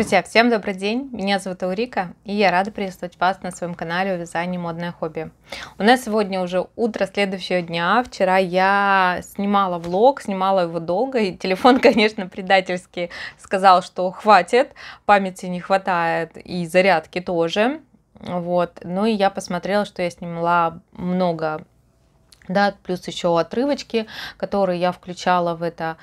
Друзья, всем добрый день! Меня зовут Аурика, и я рада приветствовать вас на своем канале о вязании «Модное хобби». У нас сегодня уже утро следующего дня. Вчера я снимала влог, снимала его долго, и телефон, конечно, предательски сказал, что хватит, памяти не хватает, и зарядки тоже. Вот. Ну и я посмотрела, что я снимала много да, плюс еще отрывочки, которые я включала в это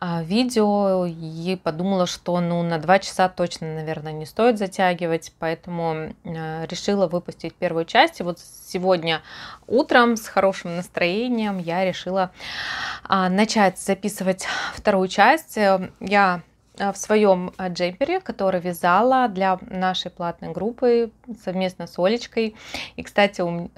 а, видео, и подумала, что ну на 2 часа точно, наверное, не стоит затягивать, поэтому а, решила выпустить первую часть, и вот сегодня утром с хорошим настроением я решила а, начать записывать вторую часть, я а, в своем джемпере, который вязала для нашей платной группы совместно с Олечкой. И, кстати, у,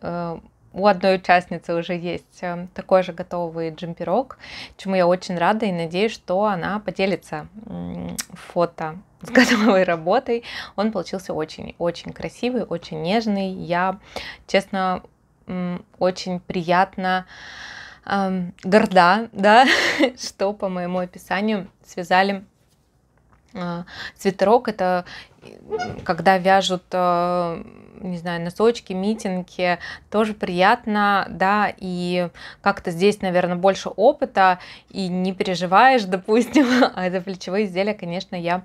у одной участницы уже есть э, такой же готовый джемперок, чему я очень рада и надеюсь, что она поделится фото с готовой работой. Он получился очень-очень красивый, очень нежный. Я, честно, очень приятно эм, горда, да, что по моему описанию связали Свитерок э, это э, когда вяжут, э, не знаю, носочки, митинги, тоже приятно, да, и как-то здесь, наверное, больше опыта, и не переживаешь, допустим, а это плечевые изделия, конечно, я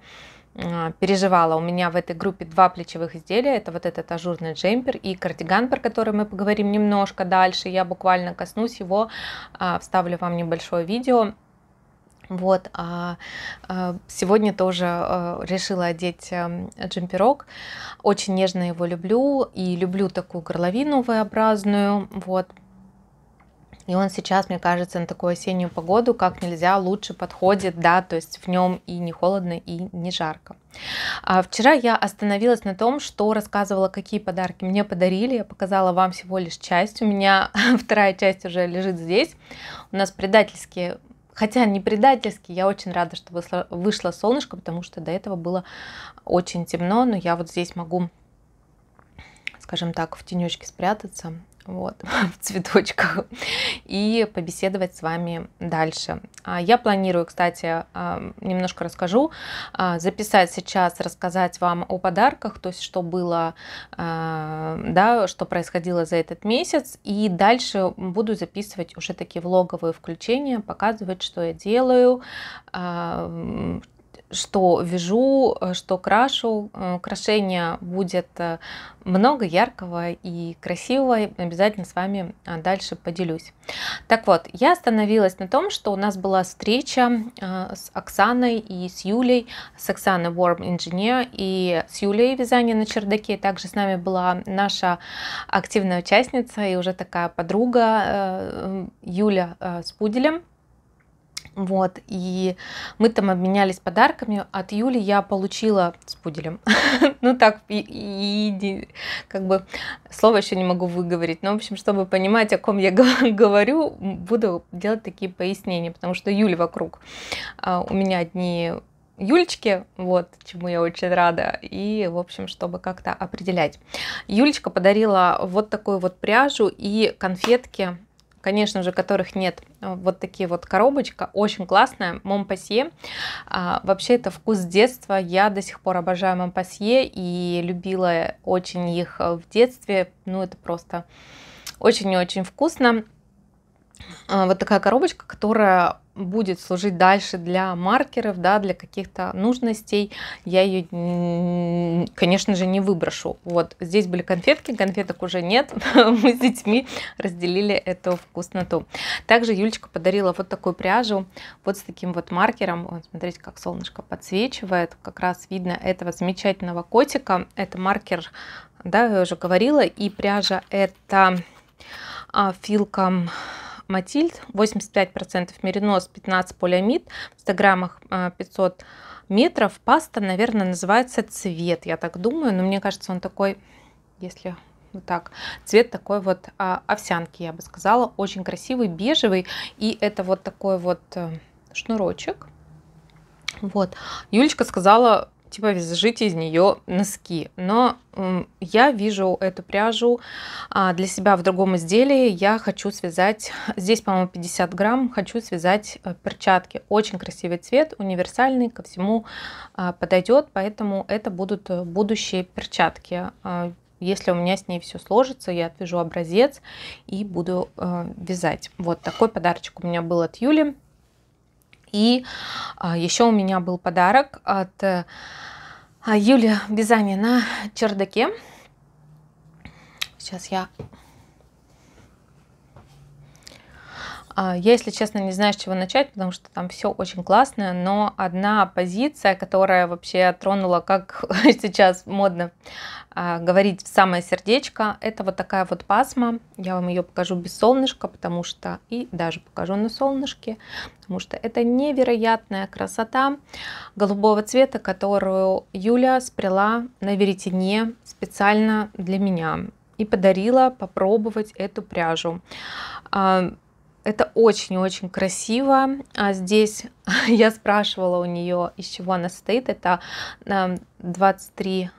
переживала. У меня в этой группе два плечевых изделия. Это вот этот ажурный джемпер и кардиган, про который мы поговорим немножко дальше. Я буквально коснусь его, а, вставлю вам небольшое видео вот, а, а сегодня тоже а, решила одеть эм, джемперок. Очень нежно его люблю и люблю такую горловину V-образную. Вот, и он сейчас, мне кажется, на такую осеннюю погоду как нельзя лучше подходит, да, то есть в нем и не холодно, и не жарко. А вчера я остановилась на том, что рассказывала, какие подарки мне подарили. Я показала вам всего лишь часть. У меня вторая часть уже лежит здесь. У нас предательские Хотя не предательски, я очень рада, что вышло солнышко, потому что до этого было очень темно, но я вот здесь могу, скажем так, в тенечке спрятаться вот, в цветочках, и побеседовать с вами дальше. А, я планирую, кстати, а, немножко расскажу, а, записать сейчас, рассказать вам о подарках, то есть что было, да, что происходило за этот месяц, и дальше буду записывать уже такие влоговые включения, показывать, что я делаю, что вяжу, э, что крашу. Э, Украшения будет э, много яркого и красивого. Обязательно с вами дальше поделюсь. Так вот, я остановилась на том, что у нас была встреча с Оксаной и с Юлей, с Оксаной Warm Engineer и с Юлей вязание на чердаке. Также с нами была наша активная участница и уже такая подруга Юля с пуделем. Вот, и мы там обменялись подарками. От Юли я получила с пуделем. ну так, и, как бы слово еще не могу выговорить. Но, в общем, чтобы понимать, о ком я говорю, буду делать такие пояснения, потому что Юли вокруг. А, у меня одни Юлечки, вот, чему я очень рада, и, в общем, чтобы как-то определять. Юлечка подарила вот такую вот пряжу и конфетки конечно же, которых нет. Э, вот такие вот коробочка, очень классная, Монпассье. А, вообще это вкус детства, я до сих пор обожаю Монпассье и любила очень их э, в детстве. Ну это просто очень-очень вкусно. А, вот такая коробочка, которая будет служить дальше для маркеров, да, для каких-то нужностей, я ее, конечно же, не выброшу. Вот здесь были конфетки, конфеток уже нет, мы с детьми разделили эту вкусноту. Также Юлечка подарила вот такую пряжу, вот с таким вот маркером, вот, смотрите, как солнышко подсвечивает, как раз видно этого замечательного котика, это маркер, да, я уже говорила, и пряжа это а, филка Матильд, 85% меринос, 15% полиамид, в 100 граммах 500 э, метров. Паста, наверное, называется цвет, я так думаю, но мне кажется, он такой, если вот так, цвет такой вот а, овсянки, я бы сказала, очень красивый, бежевый, и это вот такой вот э, шнурочек. Вот, Юлечка сказала, типа вяжите из нее носки. Но я вижу эту пряжу а, для себя в другом изделии. Я хочу связать, здесь, по-моему, 50 грамм, хочу связать э, перчатки. Очень красивый цвет, универсальный, ко всему а, подойдет, поэтому это будут э, будущие перчатки. А, если у меня с ней все сложится, я отвяжу образец и буду э, вязать. Вот такой подарочек у меня был от Юли. И а, еще у меня был подарок от э, Юлия Бизани на чердаке. Сейчас я А, я, если честно, не знаю, с чего начать, потому что там все очень классное но одна позиция, которая вообще тронула, как сейчас модно а, говорить, в самое сердечко, это вот такая вот пасма. Я вам ее покажу без солнышка, потому что, и даже покажу на солнышке, потому что это невероятная красота голубого цвета, которую Юля спряла на веретене специально для меня и подарила попробовать эту пряжу. А, это очень-очень красиво. А здесь я спрашивала у нее, из чего она состоит. Это 23 эм,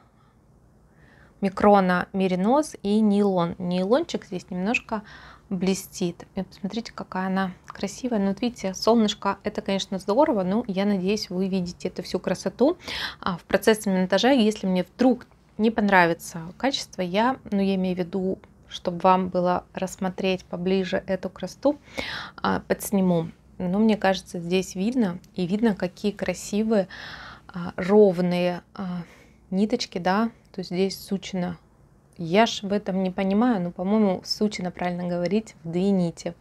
микрона меринос и нейлон. Нейлончик здесь немножко блестит. И посмотрите, какая она красивая. Ну, вот видите, солнышко, это, конечно, здорово, но я надеюсь, вы видите эту всю красоту а, в процессе монтажа. Если мне вдруг не понравится качество, я, ну, я имею в виду чтобы вам было рассмотреть поближе эту красту, а, подсниму. Но мне кажется, здесь видно, и видно, какие красивые а, ровные а, ниточки, да, то есть здесь сучено. Я ж в этом не понимаю, но, по-моему, сучено правильно говорить, в две нити.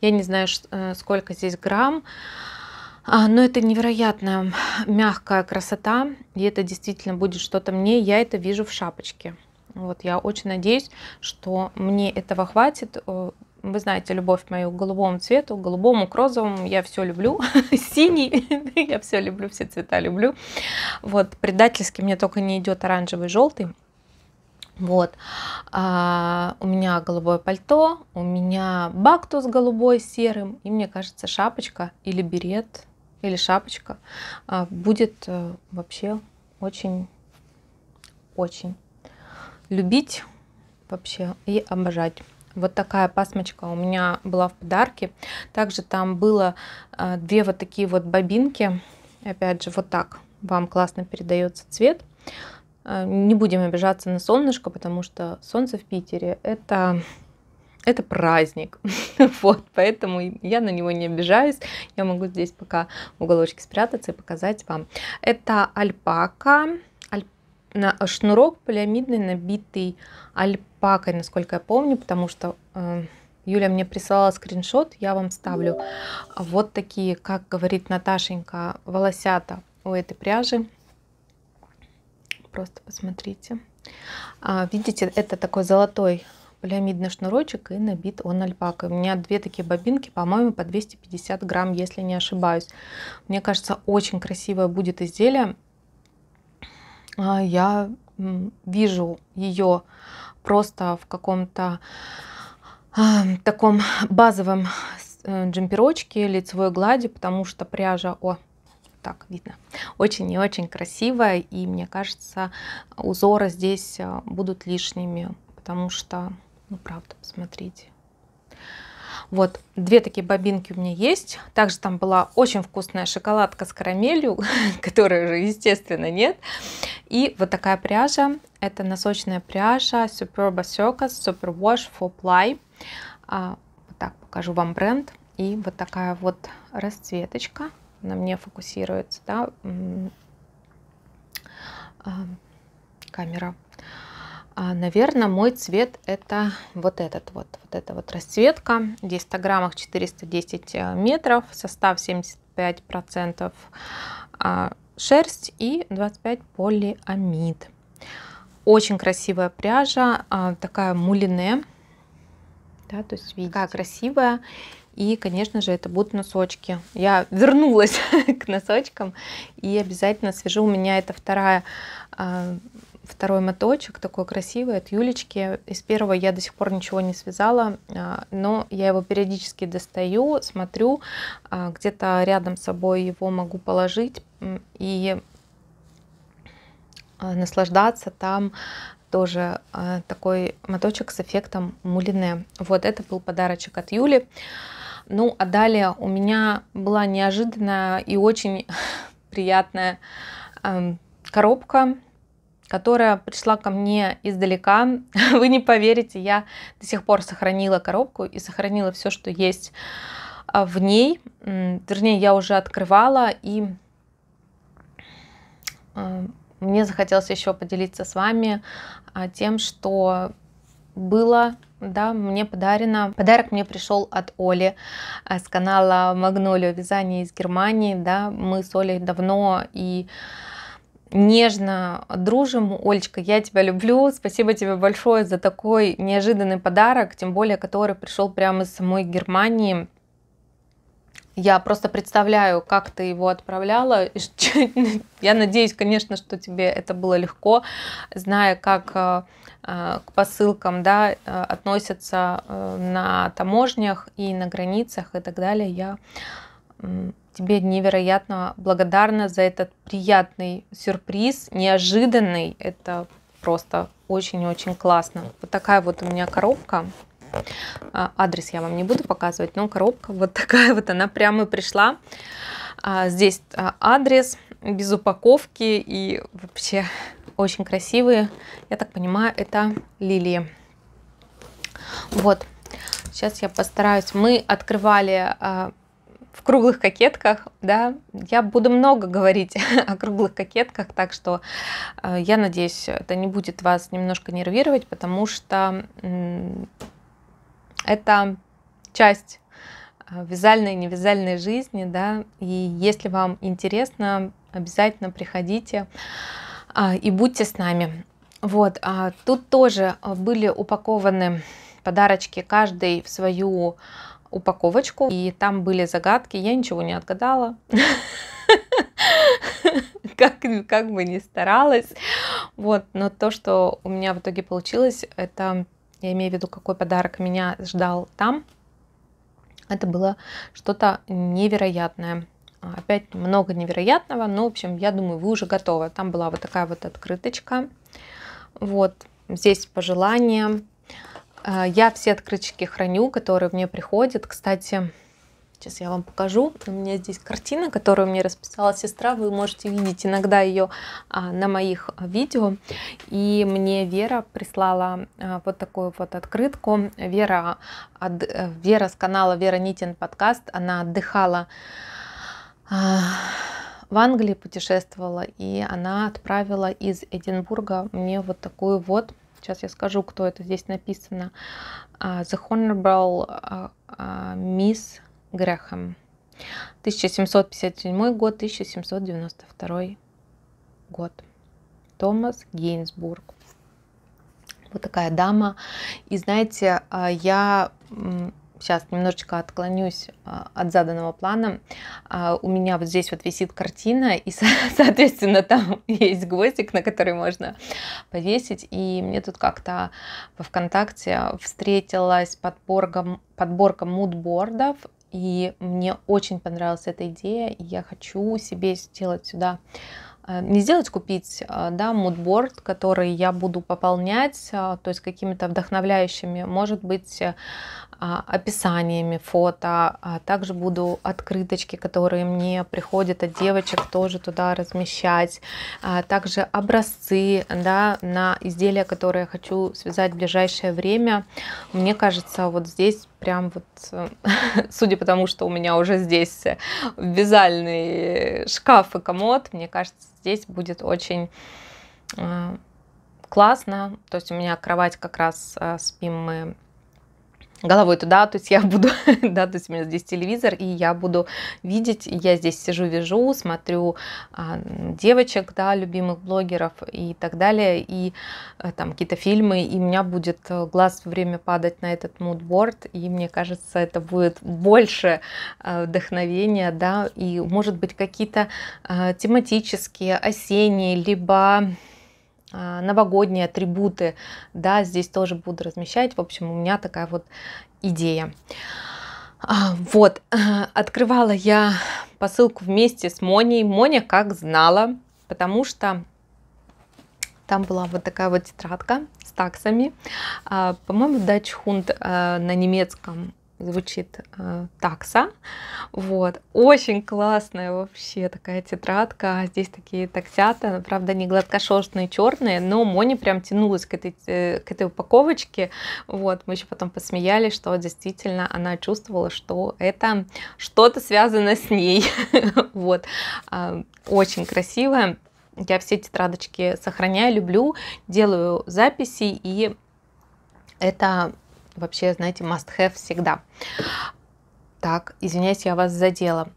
Я не знаю, э, сколько здесь грамм, но это невероятная мягкая красота, и это действительно будет что-то мне, я это вижу в шапочке. Вот я очень надеюсь, что мне этого хватит. Э, вы знаете, любовь мою к голубому цвету, к голубому, к розовому. Я все люблю. Синий. я все люблю, все цвета люблю. Вот, предательски мне только не идет оранжевый, желтый. Вот. А, у меня голубое пальто, у меня бактус голубой серым, и мне кажется, шапочка или берет, или шапочка а, будет а, вообще очень-очень любить вообще и обожать. Вот такая пасмочка у меня была в подарке. Также там было э, две вот такие вот бобинки. Опять же, вот так вам классно передается цвет. Э, не будем обижаться на солнышко, потому что солнце в Питере это это праздник. вот, поэтому я на него не обижаюсь. Я могу здесь пока в уголочке спрятаться и показать вам. Это альпака на шнурок полиамидный, набитый альпакой, насколько я помню, потому что э, Юля мне присылала скриншот, я вам ставлю. Вот такие, как говорит Наташенька, волосята у этой пряжи. Просто посмотрите. А, видите, это такой золотой полиамидный шнурочек и набит он альпакой. У меня две такие бобинки, по-моему, по 250 грамм, если не ошибаюсь. Мне кажется, очень красивое будет изделие. А, я вижу ее просто в каком-то а, таком базовом э, джемперочке, лицевой глади, потому что пряжа, о, так видно, очень и очень красивая, и мне кажется, узоры здесь а, будут лишними, потому что, ну правда, посмотрите, вот, две такие бобинки у меня есть. Также там была очень вкусная шоколадка с карамелью, которой уже, естественно, нет. И вот такая пряжа. Это носочная пряжа Superba Circus Super Wash 4 Ply. А, вот так покажу вам бренд. И вот такая вот расцветочка. На мне фокусируется, да, а, камера. А, Наверное, мой цвет это вот этот вот, вот эта вот расцветка. 10 граммах 410 метров, состав 75% а, шерсть и 25 полиамид. Очень красивая пряжа, а, такая мулине, да, то есть видите. такая красивая. И, конечно же, это будут носочки. Я вернулась к носочкам и обязательно свяжу. У меня это вторая второй моточек, такой красивый, от Юлечки. Из первого я до сих пор ничего не связала, а, но я его периодически достаю, смотрю, а, где-то рядом с собой его могу положить и а, наслаждаться там тоже такой моточек с эффектом мулине. Вот это был подарочек от Юли. Ну, а далее у меня была неожиданная и очень приятная коробка которая пришла ко мне издалека. Вы не поверите, я до сих пор сохранила коробку и сохранила все, что есть а, в ней. Вернее, я уже открывала, и а, мне захотелось еще поделиться с вами а, тем, что было да, мне подарено. Подарок мне пришел от Оли с канала Магнолия Вязание из Германии. Да, мы с Олей давно и нежно дружим. Олечка, я тебя люблю. Спасибо тебе большое за такой неожиданный подарок, тем более, который пришел прямо из самой Германии. Я просто представляю, как ты его отправляла. Я надеюсь, конечно, что тебе это было легко, зная, как э, э, к посылкам да, э, относятся на таможнях и на границах и так далее. Я тебе невероятно благодарна за этот приятный сюрприз, неожиданный. Это просто очень-очень классно. Вот такая вот у меня коробка. А, адрес я вам не буду показывать, но коробка вот такая вот, она прямо пришла. А, здесь а, адрес без упаковки и вообще очень красивые. Я так понимаю, это лилии. Вот, сейчас я постараюсь. Мы открывали в круглых кокетках, да, я буду много говорить о круглых кокетках, так что э, я надеюсь, это не будет вас немножко нервировать, потому что это часть э, вязальной и невязальной жизни, да, и если вам интересно, обязательно приходите а, и будьте с нами. Вот, а тут тоже были упакованы подарочки, каждый в свою упаковочку, и там были загадки, я ничего не отгадала. Как, как бы ни старалась. Вот, но то, что у меня в итоге получилось, это, я имею в виду, какой подарок меня ждал там, это было что-то невероятное. Опять много невероятного, но, в общем, я думаю, вы уже готовы. Там была вот такая вот открыточка. Вот, здесь пожелания, а, я все открытчики храню, которые мне приходят. Кстати, сейчас я вам покажу. У меня здесь картина, которую мне расписала сестра. Вы можете видеть иногда ее а, на моих а, видео. И мне Вера прислала вот такую вот открытку. Вера, от, э, Вера с канала Вера Нитин подкаст. Она отдыхала в Англии путешествовала, и она отправила из Эдинбурга мне вот такую вот сейчас я скажу, кто это здесь написано, а, The Honorable а, а, Miss Graham. 1757 год, 1792 год. Томас Гейнсбург. Вот такая дама. И знаете, я сейчас немножечко отклонюсь а, от заданного плана. А, у меня вот здесь вот висит картина, и, соответственно, там есть гвоздик, на который можно повесить. И мне тут как-то во ВКонтакте встретилась подборка, подборка мудбордов, и мне очень понравилась эта идея, и я хочу себе сделать сюда а, не сделать, купить, да, мудборд, который я буду пополнять, то есть какими-то вдохновляющими, может быть, а, описаниями, фото. А также буду открыточки, которые мне приходят от девочек, тоже туда размещать. А также образцы да, на изделия, которые я хочу связать в ближайшее время. Мне кажется, вот здесь прям вот, э, судя по тому, что у меня уже здесь э, вязальный шкаф и комод, мне кажется, здесь будет очень э, классно. То есть у меня кровать как раз спим мы головой туда, то есть я буду, да, то есть у меня здесь телевизор, и я буду видеть, я здесь сижу, вижу, смотрю а, девочек, да, любимых блогеров и так далее, и а, там какие-то фильмы, и у меня будет э, глаз время падать на этот мудборд, и мне кажется, это будет больше а, вдохновения, да, и может быть какие-то а, тематические, осенние, либо а, новогодние атрибуты, да, здесь тоже буду размещать. В общем, у меня такая вот идея. А, вот, открывала я посылку вместе с Моней. Моня как знала, потому что там была вот такая вот тетрадка с таксами. А, по-моему, Дачхунд на немецком звучит э, такса. Вот. Очень классная вообще такая тетрадка. Здесь такие таксята, правда, не гладкошерстные черные, но Мони прям тянулась к этой, э, к этой упаковочке. Вот. Мы еще потом посмеялись, что действительно она чувствовала, что это что-то связано с ней. Вот. А, очень красивая. Я все тетрадочки сохраняю, люблю, делаю записи, и это вообще, знаете, must have всегда. Так, извиняюсь, я вас задела.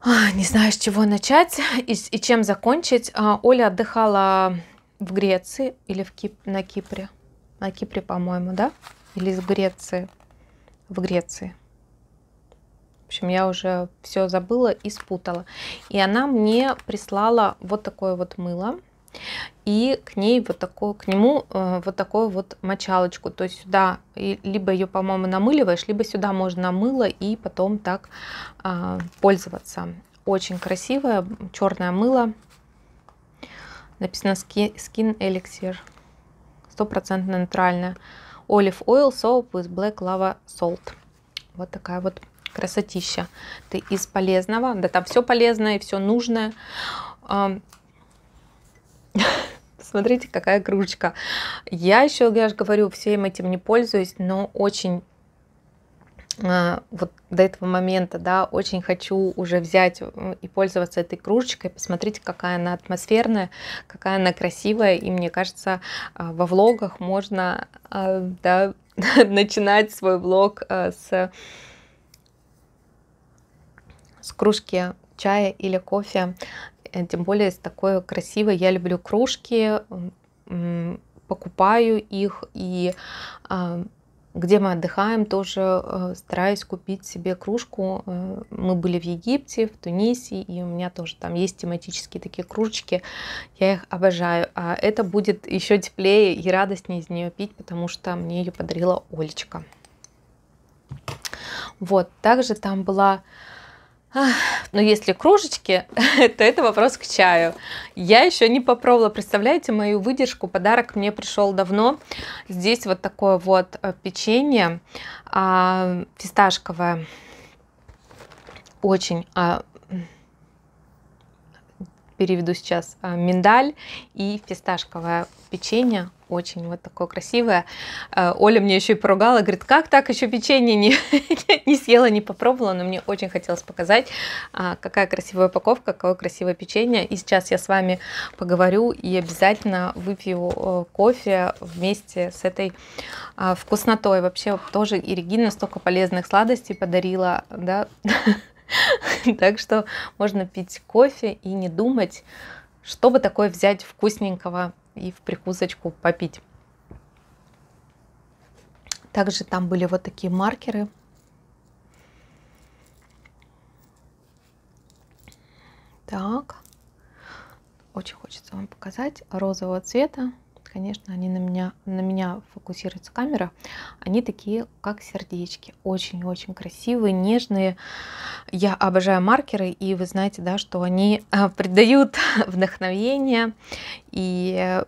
А, не знаю, с чего начать и, и чем закончить. А, Оля отдыхала в Греции или в Кип... на Кипре. На Кипре, по-моему, да? Или из Греции. В Греции. В общем, я уже все забыла и спутала. И она мне прислала вот такое вот мыло и к ней вот такую, к нему э, вот такую вот мочалочку. То есть сюда и, либо ее, по-моему, намыливаешь, либо сюда можно мыло и потом так э, пользоваться. Очень красивое черное мыло. Написано Skin Elixir. Стопроцентно натуральное. Olive Oil Soap with Black Lava Salt. Вот такая вот красотища. Ты из полезного. Да там все полезное все нужное. Um, Смотрите, какая кружечка. Я еще, я же говорю, всем этим не пользуюсь, но очень а, вот до этого момента, да, очень хочу уже взять и пользоваться этой кружечкой. Посмотрите, какая она атмосферная, какая она красивая. И мне кажется, а, во влогах можно а, да, начинать свой влог с, с кружки чая или кофе. Э, тем более с такой красивой. Я люблю кружки, покупаю их и а, где мы отдыхаем, тоже э, стараюсь купить себе кружку. Э, мы были в Египте, в Тунисе, и у меня тоже там есть тематические такие кружечки. Я их обожаю. А это будет еще теплее и радостнее из нее пить, потому что мне ее подарила Олечка. Вот, также там была но ну, если кружечки, то это вопрос к чаю. Я еще не попробовала. Представляете мою выдержку? Подарок мне пришел давно. Здесь вот такое вот э, печенье а, фисташковое. Очень а, переведу сейчас а, миндаль и фисташковое печенье. Очень вот такое красивое. А, Оля мне еще и поругала, говорит, как так еще печенье не, не съела, не попробовала, но мне очень хотелось показать, а, какая красивая упаковка, какое красивое печенье. И сейчас я с вами поговорю и обязательно выпью кофе вместе с этой вкуснотой. Вообще тоже и Регина столько полезных сладостей подарила, да, Так что можно пить кофе и не думать, чтобы такое взять вкусненького и в прикусочку попить. Также там были вот такие маркеры. Так. Очень хочется вам показать розового цвета конечно, они на меня, на меня фокусируется камера, они такие, как сердечки, очень-очень красивые, нежные. Я обожаю маркеры, и вы знаете, да, что они а, придают вдохновение, и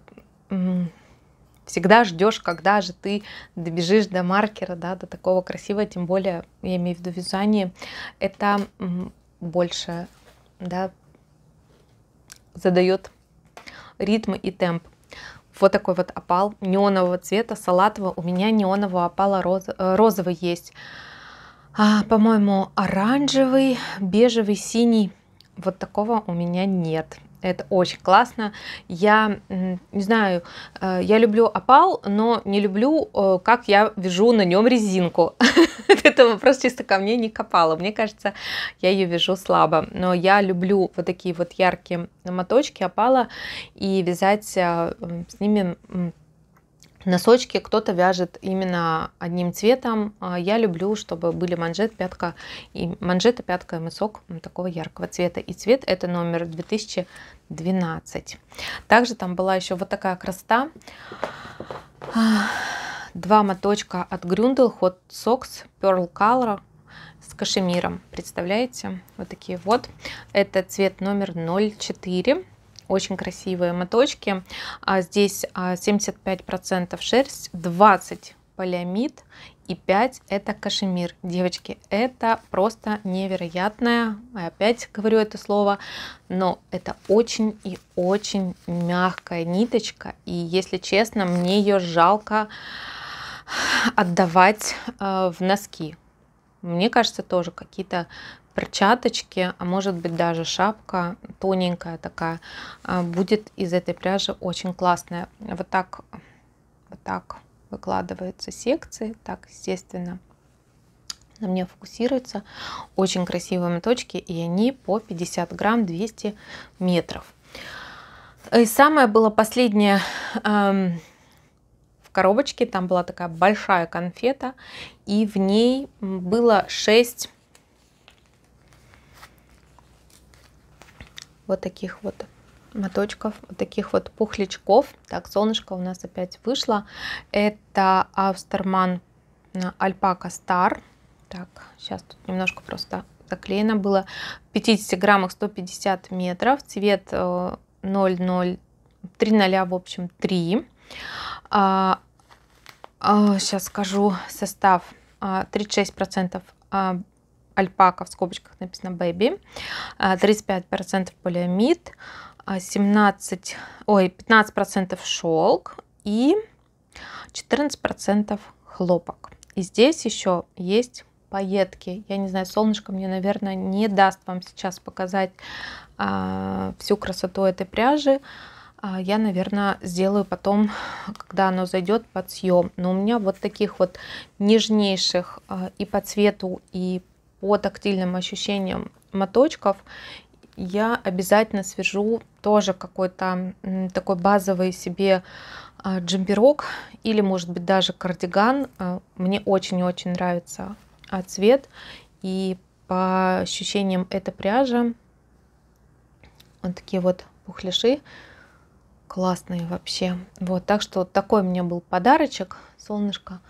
всегда ждешь, когда же ты добежишь до маркера, да, до такого красивого, тем более, я имею в виду вязание, это больше, да, задает ритм и темп. Вот такой вот опал неонового цвета, салатового. У меня неонового опала роз, э, розовый есть. А, По-моему, оранжевый, бежевый, синий. Вот такого у меня нет. Это очень классно. Я не знаю, э, я люблю опал, но не люблю, э, как я вяжу на нем резинку. Это вопрос чисто ко мне не копала. Мне кажется, я ее вяжу слабо. Но я люблю вот такие вот яркие моточки опала и вязать э, с ними Носочки кто-то вяжет именно одним цветом. А, я люблю, чтобы были манжет, пятка и манжета, пятка и мысок такого яркого цвета. И цвет это номер 2012. Также там была еще вот такая красота. А, два моточка от Grundle Hot Socks Pearl Color с кашемиром. Представляете? Вот такие вот. Это цвет номер 04. Очень красивые моточки. А здесь 75% а, шерсть, 20% полиамид и 5 это кашемир. Девочки, это просто невероятное, опять говорю это слово, но это очень и очень мягкая ниточка. И если честно, мне ее жалко отдавать э, в носки. Мне кажется, тоже какие-то перчаточки, а может быть даже шапка тоненькая такая, а, будет из этой пряжи очень классная. Вот так, вот так выкладываются секции, так естественно на мне фокусируются. Очень красивые моточки, и они по 50 грамм 200 метров. И самое было последнее эм, в коробочке, там была такая большая конфета, и в ней было 6 вот таких вот моточков, вот таких вот пухлячков. Так, солнышко у нас опять вышло. Это Австерман э, Альпака Стар. Так, сейчас тут немножко просто заклеено было. В 50 граммах 150 метров. Цвет 00, 3 0, в общем, 3. А, а, сейчас скажу состав. 36% а, альпака, в скобочках написано baby, 35% а, полиамид, 17, а, ой, 15% шелк и 14% хлопок. И здесь еще есть пайетки. Я не знаю, солнышко мне, наверное, не даст вам сейчас показать а, всю красоту этой пряжи. А, я, наверное, сделаю потом, когда оно зайдет под съем. Но у меня вот таких вот нежнейших а, и по цвету, и по тактильным ощущениям моточков я обязательно свяжу тоже какой-то такой базовый себе а, джемперок или может быть даже кардиган. А, мне очень-очень нравится цвет и по ощущениям эта пряжа. Вот такие вот пухляши классные вообще. Вот, так что такой у меня был подарочек, солнышко.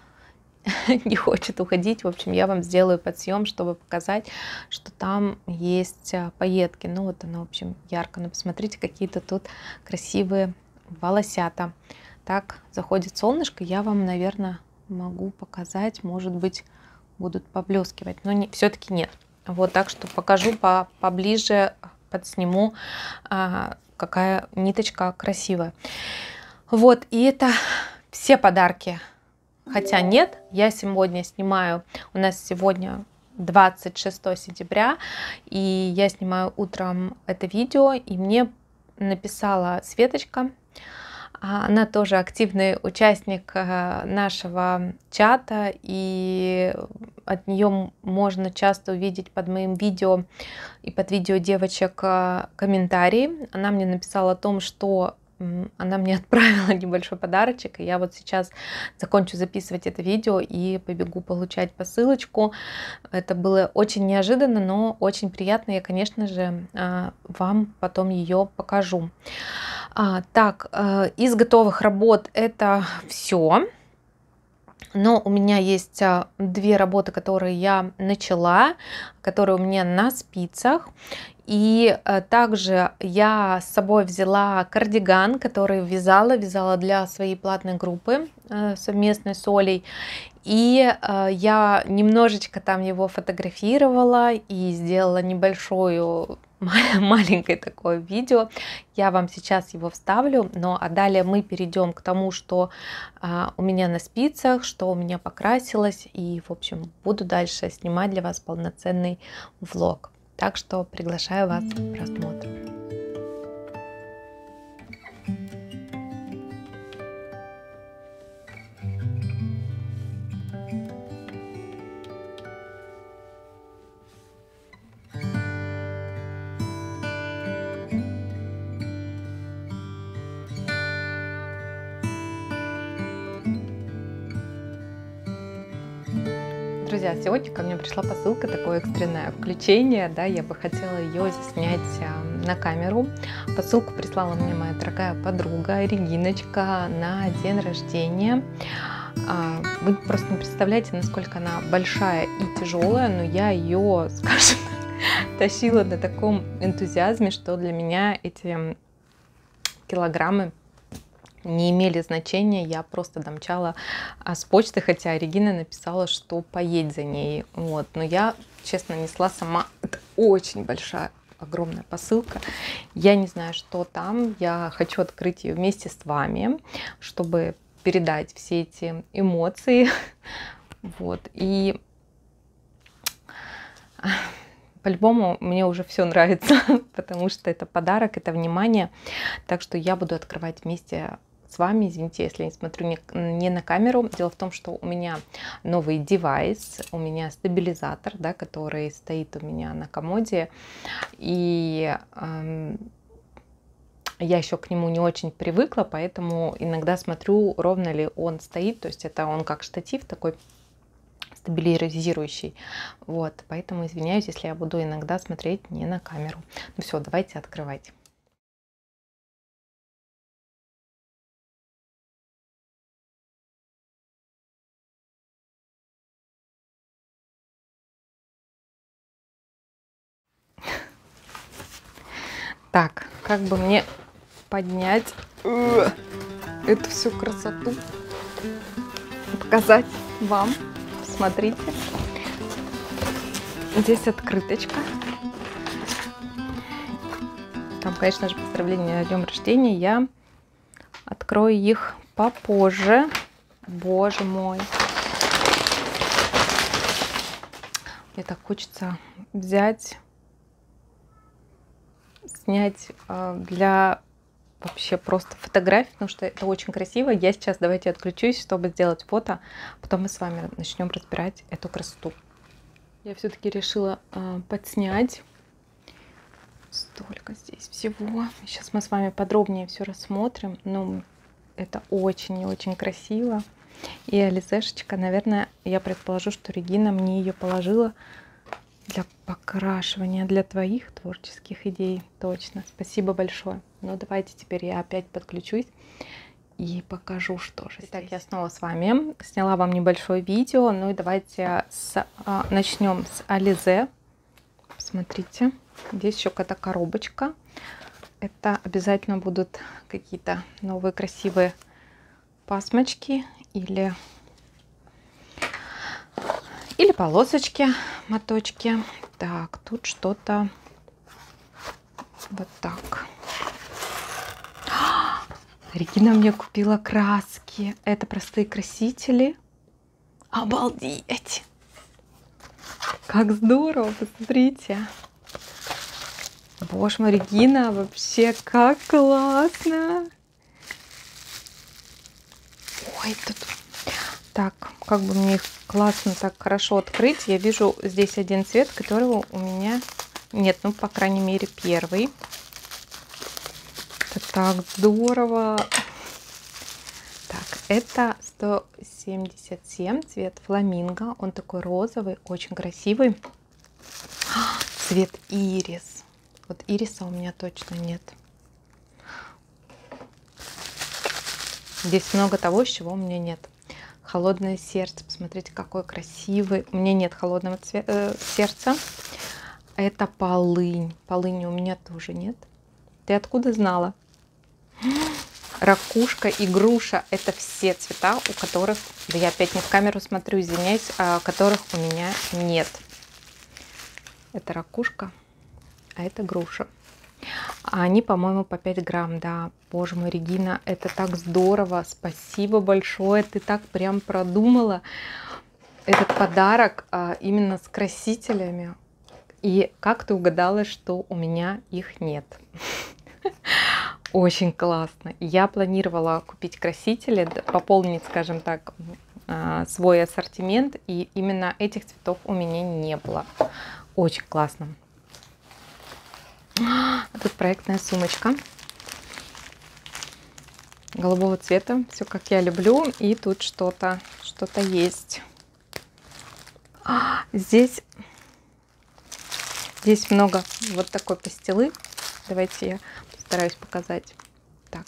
не хочет уходить. В общем, я вам сделаю подсъем, чтобы показать, что там есть а, поетки. Ну вот она, в общем, ярко. Но ну, посмотрите, какие-то тут красивые волосята. Так, заходит солнышко. Я вам, наверное, могу показать. Может быть, будут поблескивать. Но не, все-таки нет. Вот так что покажу по, поближе, подсниму, а, какая ниточка красивая. Вот, и это все подарки Хотя нет, я сегодня снимаю, у нас сегодня 26 сентября, и я снимаю утром это видео, и мне написала Светочка, а, она тоже активный участник э, нашего чата, и от нее можно часто увидеть под моим видео и под видео девочек э, комментарии. Она мне написала о том, что она мне отправила небольшой подарочек, и я вот сейчас закончу записывать это видео и побегу получать посылочку. Это было очень неожиданно, но очень приятно. Я, конечно же, а, вам потом ее покажу. А, так, э, из готовых работ это все. Но у меня есть а, две работы, которые я начала, которые у меня на спицах. И э, также я с собой взяла кардиган, который вязала, вязала для своей платной группы э, совместной с Олей. И э, я немножечко там его фотографировала и сделала небольшую маленькое такое видео. Я вам сейчас его вставлю, но ну, а далее мы перейдем к тому, что а, у меня на спицах, что у меня покрасилось, и, в общем, буду дальше снимать для вас полноценный влог. Так что приглашаю вас к просмотру. Друзья, сегодня ко мне пришла посылка, такое экстренное включение, да, я бы хотела ее снять а, на камеру. Посылку прислала мне моя дорогая подруга Региночка на день рождения. А, вы просто не представляете, насколько она большая и тяжелая, но я ее, скажем, тащила на таком энтузиазме, что для меня эти килограммы не имели значения, я просто домчала а, с почты, хотя Регина написала, что поедь за ней. Вот. Но я, честно, несла сама. Это очень большая огромная посылка. Я не знаю, что там. Я хочу открыть ее вместе с вами, чтобы передать все эти эмоции. Вот. И по-любому мне уже все нравится, потому что это подарок, это внимание. Так что я буду открывать вместе с вами, извините, если я не смотрю не, не на камеру. Дело в том, что у меня новый девайс, у меня стабилизатор, да, который стоит у меня на комоде, и эм, я еще к нему не очень привыкла, поэтому иногда смотрю, ровно ли он стоит, то есть это он как штатив такой стабилизирующий. Вот, поэтому извиняюсь, если я буду иногда смотреть не на камеру. Ну все, давайте открывать. Так, как бы мне поднять эту всю красоту, показать вам. Смотрите, здесь открыточка. Там, конечно же, поздравления о днем рождения. Я открою их попозже. Боже мой. Мне так хочется взять снять а, для вообще просто фотографий, потому что это очень красиво. Я сейчас давайте отключусь, чтобы сделать фото, потом мы с вами начнем разбирать эту красоту. Я все-таки решила э, подснять столько здесь всего. Сейчас мы с вами подробнее все рассмотрим. но ну, это очень и очень красиво. И Ализешечка, наверное, я предположу, что Регина мне ее положила для покрашивания, для твоих творческих идей. Точно. Спасибо большое. Ну, давайте теперь я опять подключусь и покажу, что же Итак, здесь. я снова с вами. Сняла вам небольшое видео. Ну и давайте с, а, начнем с Ализе. Смотрите, здесь еще какая-то коробочка. Это обязательно будут какие-то новые красивые пасмочки или или полосочки, моточки. Так, тут что-то вот так. Регина мне купила краски. Это простые красители. Обалдеть! Как здорово, посмотрите. Боже мой, Регина, вообще как классно! Ой, тут так, как бы мне их классно так хорошо открыть. Я вижу здесь один цвет, которого у меня нет, ну, по крайней мере, первый. Это так здорово. Так, это 177 цвет фламинго. Он такой розовый, очень красивый. цвет ирис. Вот ириса у меня точно нет. Здесь много того, чего у меня нет. Холодное сердце. Посмотрите, какой красивый. У меня нет холодного э, сердца. Это полынь. Полыни у меня тоже нет. Ты откуда знала? Ракушка и груша – это все цвета, у которых, да я опять не в камеру смотрю, извиняюсь, а которых у меня нет. Это ракушка, а это груша. А они, по-моему, по 5 грамм, да. Боже мой, Регина, это так здорово. Спасибо большое, ты так прям продумала этот подарок а, именно с красителями. И как ты угадала, что у меня их нет? Очень классно. Я планировала купить красители, пополнить, скажем так, а, свой ассортимент, и именно этих цветов у меня не было. Очень классно тут проектная сумочка голубого цвета. Все как я люблю. И тут что-то что-то есть. А, здесь, здесь много вот такой пастилы. Давайте я постараюсь показать. Так.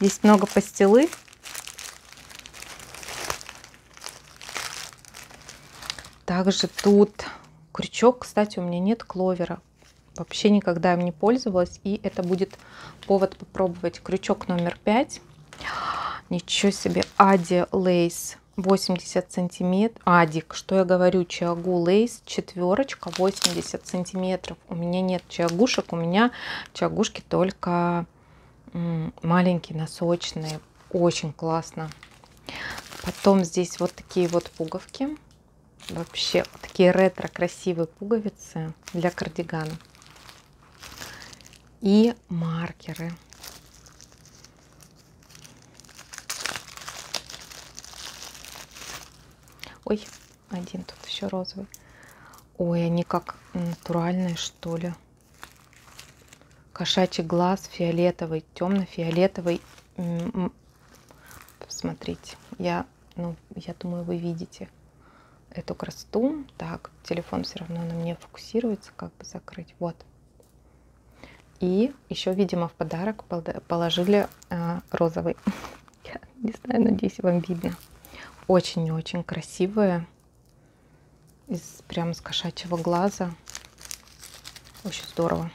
Здесь много пастилы. Также тут крючок. Кстати, у меня нет кловера. Вообще никогда им не пользовалась. И это будет повод попробовать крючок номер пять Ничего себе. Ади Лейс 80 сантиметров. Адик, что я говорю, чагу лейс, четверочка 80 сантиметров. У меня нет чагушек у меня чагушки только маленькие, носочные. Очень классно. Потом здесь вот такие вот пуговки. Вообще, такие ретро красивые пуговицы для кардигана и маркеры. Ой, один тут еще розовый. Ой, они как натуральные, что ли. Кошачий глаз фиолетовый, темно-фиолетовый. М-м. Смотрите, я, ну, я думаю, вы видите эту красоту. Так, телефон все равно на мне фокусируется, как бы закрыть. Вот. И еще, видимо, в подарок положили э, розовый. Я не знаю, надеюсь, вам видно. Очень-очень красивые. Из, прям с кошачьего глаза. Очень здорово.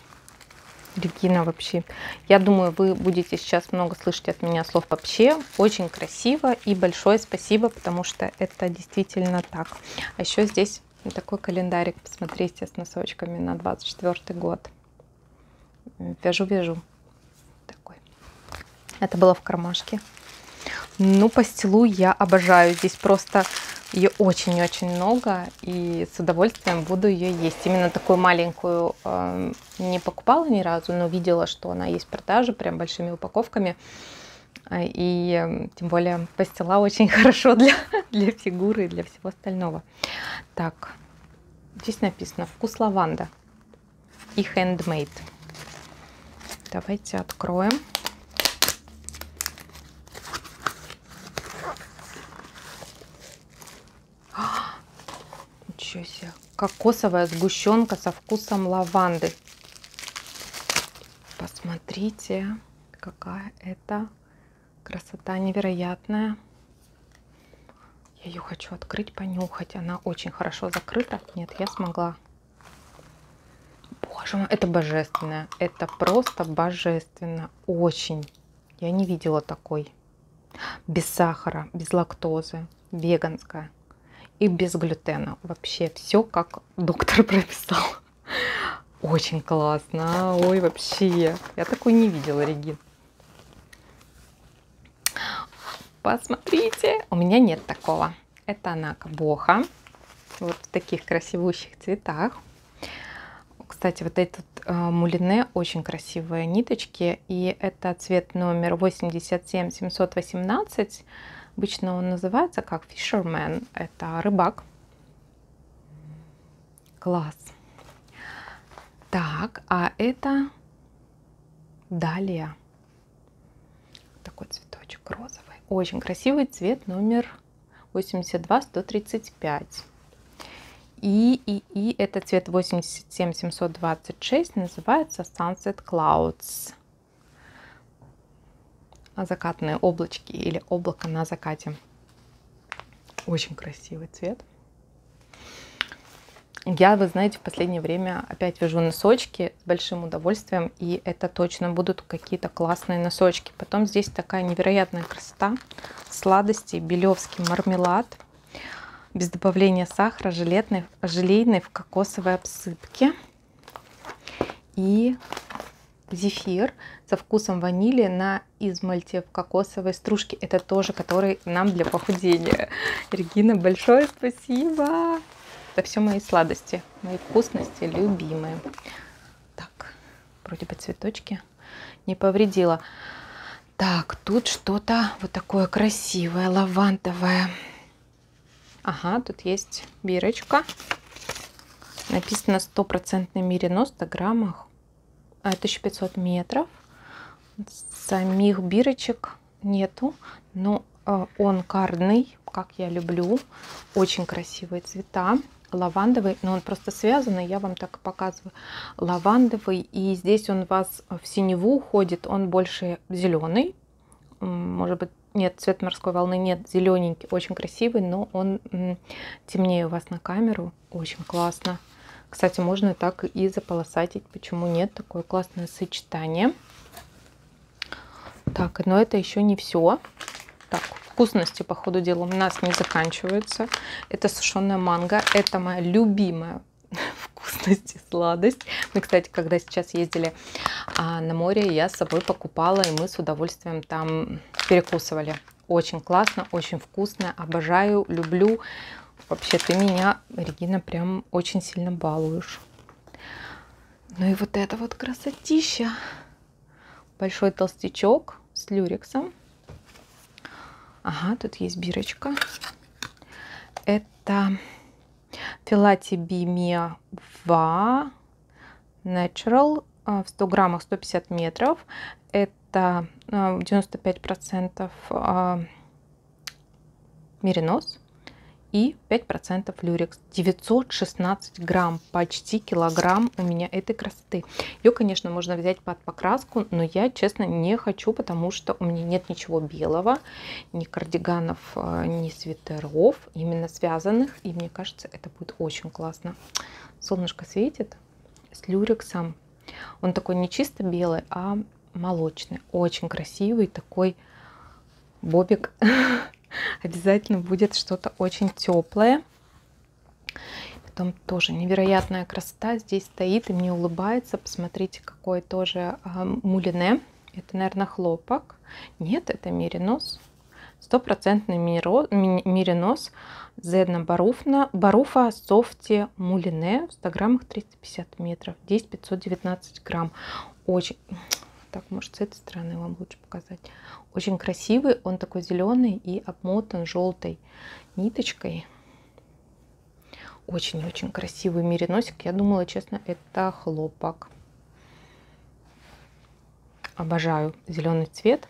Регина вообще. Я думаю, вы будете сейчас много слышать от меня слов вообще. Очень красиво и большое спасибо, потому что это действительно так. А еще здесь такой календарик, посмотрите, с носочками на 24 год вяжу-вяжу. Такой. Это было в кармашке. Ну, пастилу я обожаю. Здесь просто ее очень-очень много, и с удовольствием буду ее есть. Именно такую маленькую э, не покупала ни разу, но видела, что она есть в продаже, прям большими упаковками. Э, и эм, тем более пастила очень хорошо для, для фигуры и для всего остального. Так, здесь написано «Вкус лаванда» и «Handmade». Давайте откроем. А, ничего себе. Кокосовая сгущенка со вкусом лаванды. Посмотрите, какая это красота невероятная. Я ее хочу открыть, понюхать. Она очень хорошо закрыта. Нет, я смогла Боже мой, это божественно. Это просто божественно. Очень. Я не видела такой. Без сахара, без лактозы, веганская и без глютена. Вообще все, как доктор прописал. Очень классно. Ой, вообще. Я такой не видела, Регин. Посмотрите. У меня нет такого. Это она кабоха. Вот в таких красивущих цветах. Кстати, вот этот э, мулине очень красивые ниточки. И это цвет номер 87718. Обычно он называется как Fisherman. Это рыбак. Класс. Так, а это далее. Такой цветочек розовый. Очень красивый цвет номер 82135. И, и, и это цвет 87726, называется Sunset Clouds. А закатные облачки или облако на закате. Очень красивый цвет. Я, вы знаете, в последнее время опять вяжу носочки с большим удовольствием, и это точно будут какие-то классные носочки. Потом здесь такая невероятная красота, сладости, белевский мармелад – без добавления сахара, желейной желейный в кокосовой обсыпке. И зефир со вкусом ванили на измальте в кокосовой стружке. Это тоже, который нам для похудения. Регина, большое спасибо! Это все мои сладости, мои вкусности, любимые. Так, вроде бы цветочки не повредила. Так, тут что-то вот такое красивое, лавандовое. Ага, тут есть бирочка. Написано стопроцентный меринос в 100 граммах, 1500 а, метров. Самих бирочек нету, но ну, э, он кардный, как я люблю. Очень красивые цвета. Лавандовый, но он просто связанный, я вам так и показываю. Лавандовый, и здесь он у вас в синеву уходит, он больше зеленый, может быть, нет, цвет морской волны нет, зелененький, очень красивый, но он темнее у вас на камеру. Очень классно. Кстати, можно так и заполосатить, почему нет, такое классное сочетание. Так, но это еще не все. Так, вкусности по ходу дела у нас не заканчиваются. Это сушеная манго, это моя любимая вкусность и сладость. Мы, кстати, когда сейчас ездили а, на море, я с собой покупала, и мы с удовольствием там перекусывали. Очень классно, очень вкусно, обожаю, люблю. Вообще, ты меня, Регина, прям очень сильно балуешь. Ну и вот это вот красотища. Большой толстячок с люрексом. Ага, тут есть бирочка. Это Филати Бимия 2 Natural э, в 100 граммах 150 метров. Это 95% э, э, меринос и 5% люрекс. 916 грамм, почти килограмм у меня этой красоты. Ее, конечно, можно взять под покраску, но я, честно, не хочу, потому что у меня нет ничего белого, ни кардиганов, э, ни свитеров, именно связанных, и мне кажется, это будет очень классно. Солнышко светит с люрексом. Он такой не чисто белый, а молочный. Очень красивый такой бобик обязательно будет что-то очень теплое. Потом тоже невероятная красота здесь стоит и мне улыбается. Посмотрите, какой тоже э, мулине. Это, наверное, хлопок. Нет, это меринос. Стопроцентный меринос. Зедна Баруфна, Баруфа Софти Мулине в 100 граммах 350 метров. 10 519 грамм. Очень... Так, может, с этой стороны вам лучше показать. Очень красивый, он такой зеленый и обмотан желтой ниточкой. Очень-очень красивый мериносик. Я думала, честно, это хлопок. Обожаю зеленый цвет.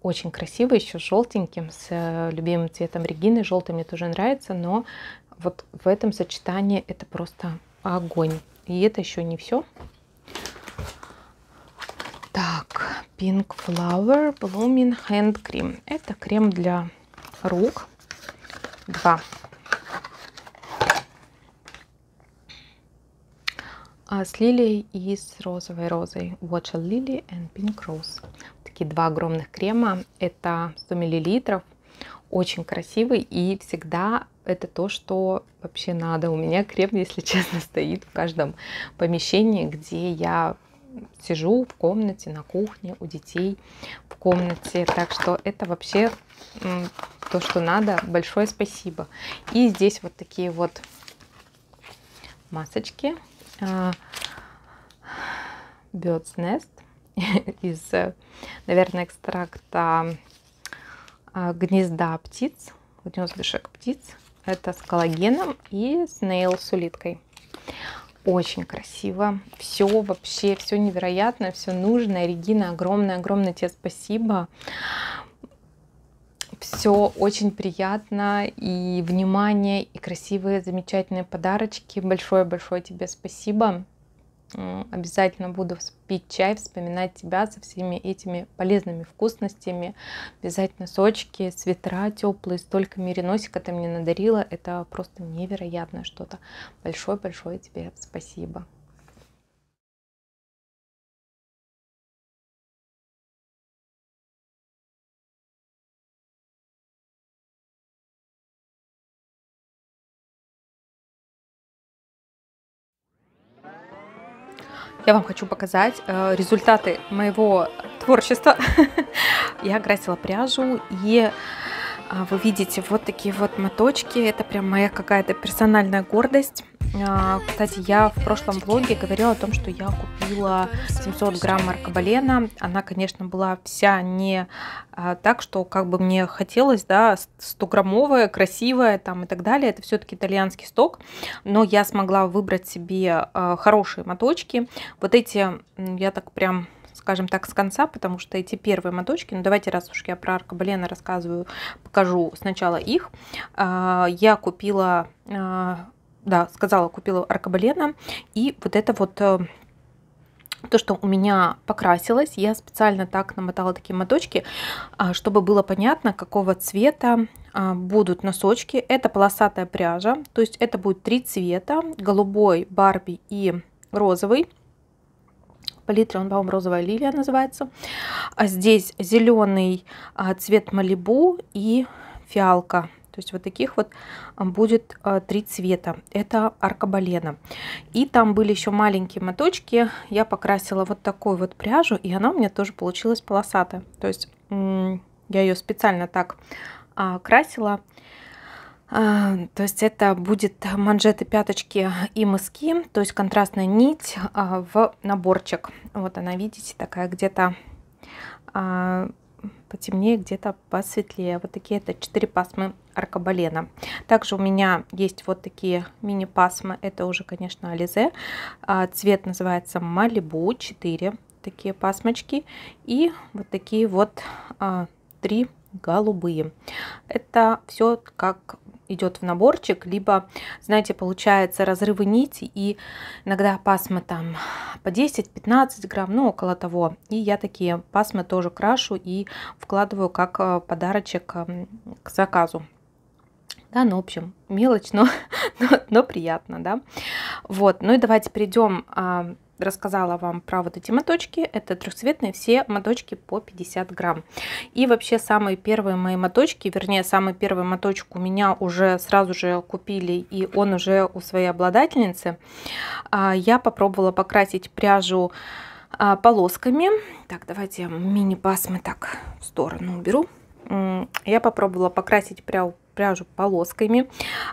Очень красивый, еще с желтеньким, с э, любимым цветом Регины. Желтый мне тоже нравится, но вот в этом сочетании это просто огонь. И это еще не все. Pink Flower Blooming Hand Cream. Это крем для рук. Два. А с лилией и с розовой розой. Watcher Lily and Pink Rose. Такие два огромных крема. Это 100 мл. Очень красивый и всегда это то, что вообще надо. У меня крем, если честно, стоит в каждом помещении, где я сижу в комнате, на кухне, у детей в комнате. Так что это вообще то, что надо. Большое спасибо. И здесь вот такие вот масочки. А, Bird's Nest из, наверное, экстракта а, гнезда птиц, гнезд дышек птиц. Это с коллагеном и с нейл с улиткой очень красиво. Все вообще, все невероятно, все нужно. Регина, огромное-огромное тебе спасибо. Все очень приятно, и внимание, и красивые, замечательные подарочки. Большое-большое тебе спасибо. Обязательно буду пить чай, вспоминать тебя со всеми этими полезными вкусностями. Обязательно сочки, свитера теплые, столько мериносика ты мне надарила. Это просто невероятное что-то. Большое-большое тебе спасибо. Я вам хочу показать э, результаты моего творчества. Я красила пряжу и а вы видите вот такие вот моточки. Это прям моя какая-то персональная гордость. А, кстати, я в прошлом блоге говорила о том, что я купила 700 грамм аркабалена. Она, конечно, была вся не а, так, что как бы мне хотелось, да, 100-граммовая, красивая там и так далее. Это все-таки итальянский сток. Но я смогла выбрать себе хорошие моточки. Вот эти, я так прям скажем так, с конца, потому что эти первые моточки, ну давайте, раз уж я про аркабалена рассказываю, покажу сначала их. А, я купила, а, да, сказала, купила аркабалена, и вот это вот э, то, что у меня покрасилось, я специально так намотала такие моточки, а, чтобы было понятно, какого цвета будут носочки. Это полосатая пряжа, то есть это будет три цвета, голубой, барби и розовый палитре он, по-моему, розовая лилия называется. А здесь зеленый а, цвет малибу и фиалка. То есть вот таких вот а, будет а, три цвета. Это аркабалена. И там были еще маленькие моточки. Я покрасила вот такой вот пряжу, и она у меня тоже получилась полосатая. То есть я ее специально так красила. А, то есть это будет манжеты, пяточки и мыски, то есть контрастная нить а, в наборчик. Вот она, видите, такая где-то а, потемнее, где-то посветлее. Вот такие это 4 пасмы аркабалена. Также у меня есть вот такие мини-пасмы, это уже, конечно, ализе. Цвет называется Малибу 4, такие пасмочки. И вот такие вот три голубые. Это все как идет в наборчик, либо, знаете, получается разрывы нити, и иногда пасмы там по 10-15 грамм, ну, около того. И я такие пасмы тоже крашу и вкладываю как э, подарочек эм, к заказу. Да, ну, в общем, мелочь, но, но, но приятно, да. Вот, ну и давайте перейдем а, рассказала вам про вот эти моточки. Это трехцветные все моточки по 50 грамм. И вообще самые первые мои моточки, вернее самый первый моточек у меня уже сразу же купили и он уже у своей обладательницы. А, я попробовала покрасить пряжу а, полосками. Так, давайте мини пас мы так в сторону уберу. Я попробовала покрасить пряжу полосками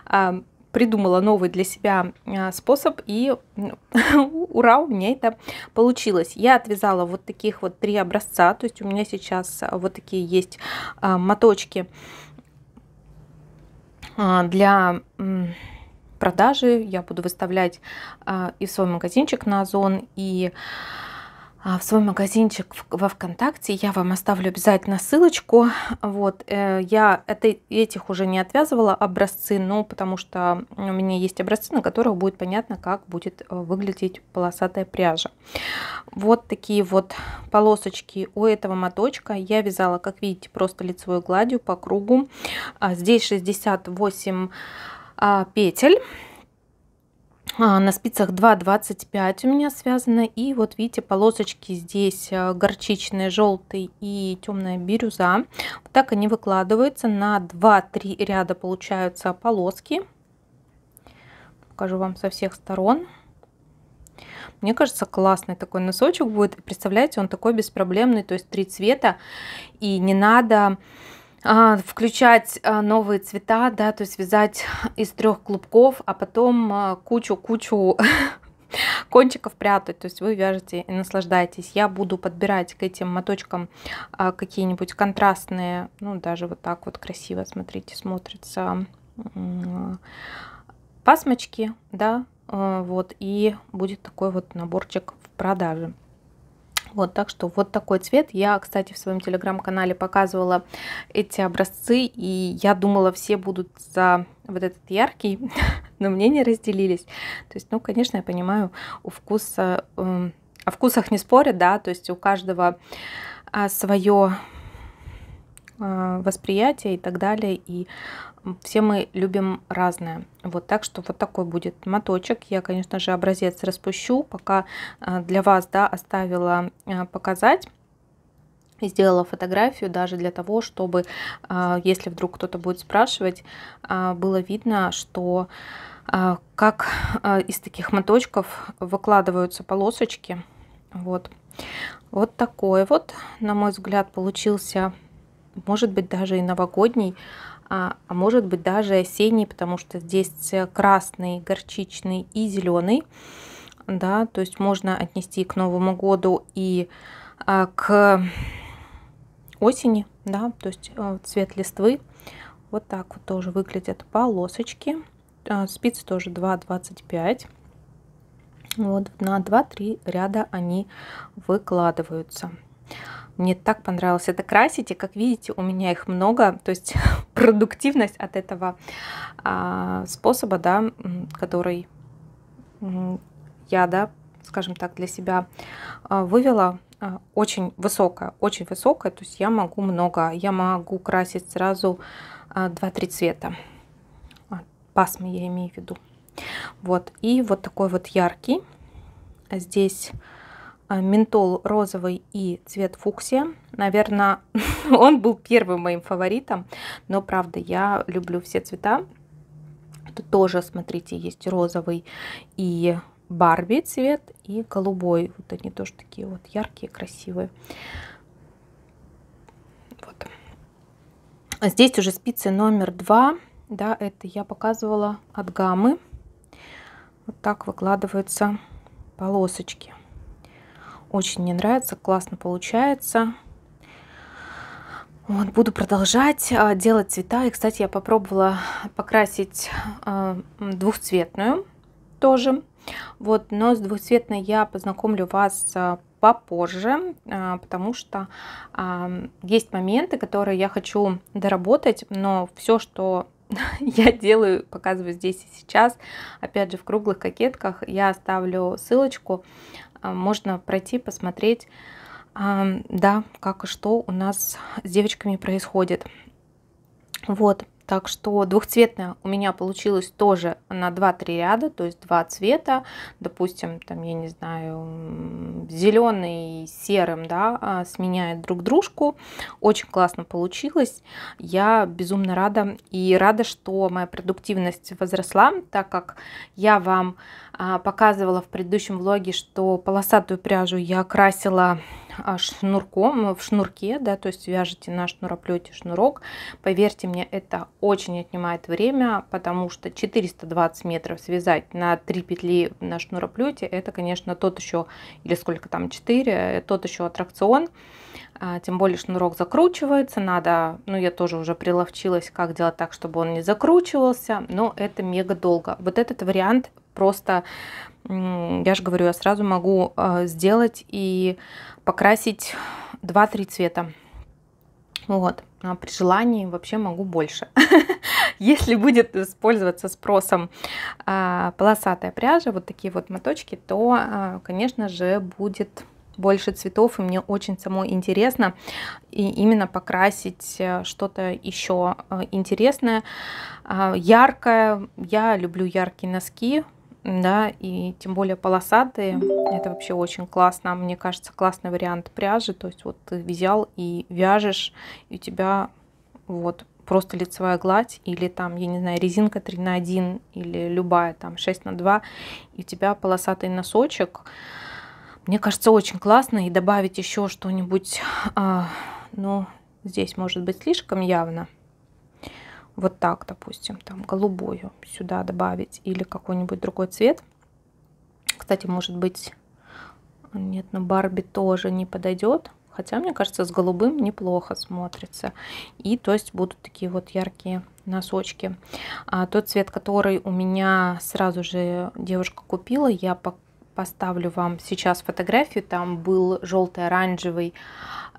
а, придумала новый для себя а, способ, и ну, ура, у меня это получилось. Я отвязала вот таких вот три образца, то есть у меня сейчас вот такие есть а, моточки а, для продажи. Я буду выставлять и свой магазинчик на Озон, и... А, в свой магазинчик во ВКонтакте. Я вам оставлю обязательно ссылочку. Вот, э, я это, этих уже не отвязывала образцы, ну, потому что у меня есть образцы, на которых будет понятно, как будет э, выглядеть полосатая пряжа. Вот такие вот полосочки у этого моточка. Я вязала, как видите, просто лицевой гладью по кругу. А, здесь 68 а, петель. А, на спицах 2,25 у меня связано. И вот видите, полосочки здесь э, горчичные, желтый и темная бирюза. Вот так они выкладываются. На 2-3 ряда получаются полоски. Покажу вам со всех сторон. Мне кажется, классный такой носочек будет. Представляете, он такой беспроблемный, то есть три цвета. И не надо а, включать а, новые цвета, да, то есть вязать из трех клубков, а потом а, кучу-кучу кончиков прятать, то есть вы вяжете и наслаждаетесь. Я буду подбирать к этим моточкам какие-нибудь контрастные, ну даже вот так вот красиво, смотрите, смотрится пасмочки, да, вот, и будет такой вот наборчик в продаже. Вот, так что вот такой цвет. Я, кстати, в своем телеграм-канале показывала эти образцы, и я думала, все будут за вот этот яркий, но мнения разделились. То есть, ну, конечно, я понимаю, у вкуса... Эм, о вкусах не спорят, да, то есть у каждого а, свое а, восприятие и так далее. И все мы любим разное. Вот так что вот такой будет моточек. Я, конечно же, образец распущу, пока а, для вас, да, оставила а, показать сделала фотографию даже для того, чтобы, а, если вдруг кто-то будет спрашивать, было видно, что как из таких моточков выкладываются полосочки. Вот. Вот такой вот, на мой взгляд, получился, может быть, даже и новогодний а, а может быть даже осенний, потому что здесь красный, горчичный и зеленый. Да, то есть можно отнести к Новому году и а, к осени, да, то есть э, цвет листвы. Вот так вот тоже выглядят полосочки. А, спицы тоже 2,25. Вот на 2-3 ряда они выкладываются. Мне так понравилось это красить, и как видите, у меня их много, то есть продуктивность от этого а, способа, да, который я, да, скажем так, для себя а, вывела, а, очень высокая, очень высокая, то есть я могу много, я могу красить сразу а, 2-3 цвета, а, пасмы я имею в виду. Вот, и вот такой вот яркий, здесь а, ментол розовый и цвет фуксия. Наверное, он был первым моим фаворитом, но правда, я люблю все цвета. Тут тоже, смотрите, есть розовый и Барби цвет и голубой. Вот они тоже такие вот яркие, красивые. Вот. А здесь уже спицы номер два. Да, это я показывала от гаммы. Вот так выкладываются полосочки. Очень мне нравится, классно получается. Вот, буду продолжать а, делать цвета. И, кстати, я попробовала покрасить а, двухцветную тоже. Вот, но с двухцветной я познакомлю вас а, попозже, а, потому что а, есть моменты, которые я хочу доработать, но все, что я делаю, показываю здесь и сейчас. Опять же, в круглых кокетках я оставлю ссылочку а, можно пройти, посмотреть, а, да, как и что у нас с девочками происходит. Вот, так что двухцветная у меня получилась тоже на 2-3 ряда, то есть два цвета, допустим, там, я не знаю, зеленый с серым, да, а, сменяют друг дружку. Очень классно получилось, я безумно рада и рада, что моя продуктивность возросла, так как я вам а, показывала в предыдущем влоге, что полосатую пряжу я красила а, шнурком, в шнурке, да, то есть вяжете на шнуроплете шнурок. Поверьте мне, это очень отнимает время, потому что 420 метров связать на 3 петли на шнуроплете, это, конечно, тот еще, или сколько там, 4, э, тот еще аттракцион. А, тем более шнурок закручивается, надо, ну я тоже уже приловчилась, как делать так, чтобы он не закручивался, но это мега долго. Вот этот вариант просто, я же говорю, я сразу могу а, сделать и покрасить 2-3 цвета. Вот. А при желании вообще могу больше. Если будет использоваться спросом а, полосатая пряжа, вот такие вот моточки, то, а, конечно же, будет больше цветов, и мне очень самой интересно и именно покрасить э, что-то еще э, интересное, а, яркое. Я люблю яркие носки, да, и тем более полосатые, это вообще очень классно, мне кажется, классный вариант пряжи, то есть вот ты взял и вяжешь, и у тебя вот просто лицевая гладь или там, я не знаю, резинка 3 на 1 или любая там 6 на 2, и у тебя полосатый носочек, мне кажется, очень классно, и добавить еще что-нибудь, а, ну, здесь может быть слишком явно, вот так, допустим, там голубую сюда добавить или какой-нибудь другой цвет. Кстати, может быть, нет, но Барби тоже не подойдет. Хотя, мне кажется, с голубым неплохо смотрится. И то есть будут такие вот яркие носочки. А тот цвет, который у меня сразу же девушка купила, я пока поставлю вам сейчас фотографию. Там был желтый, оранжевый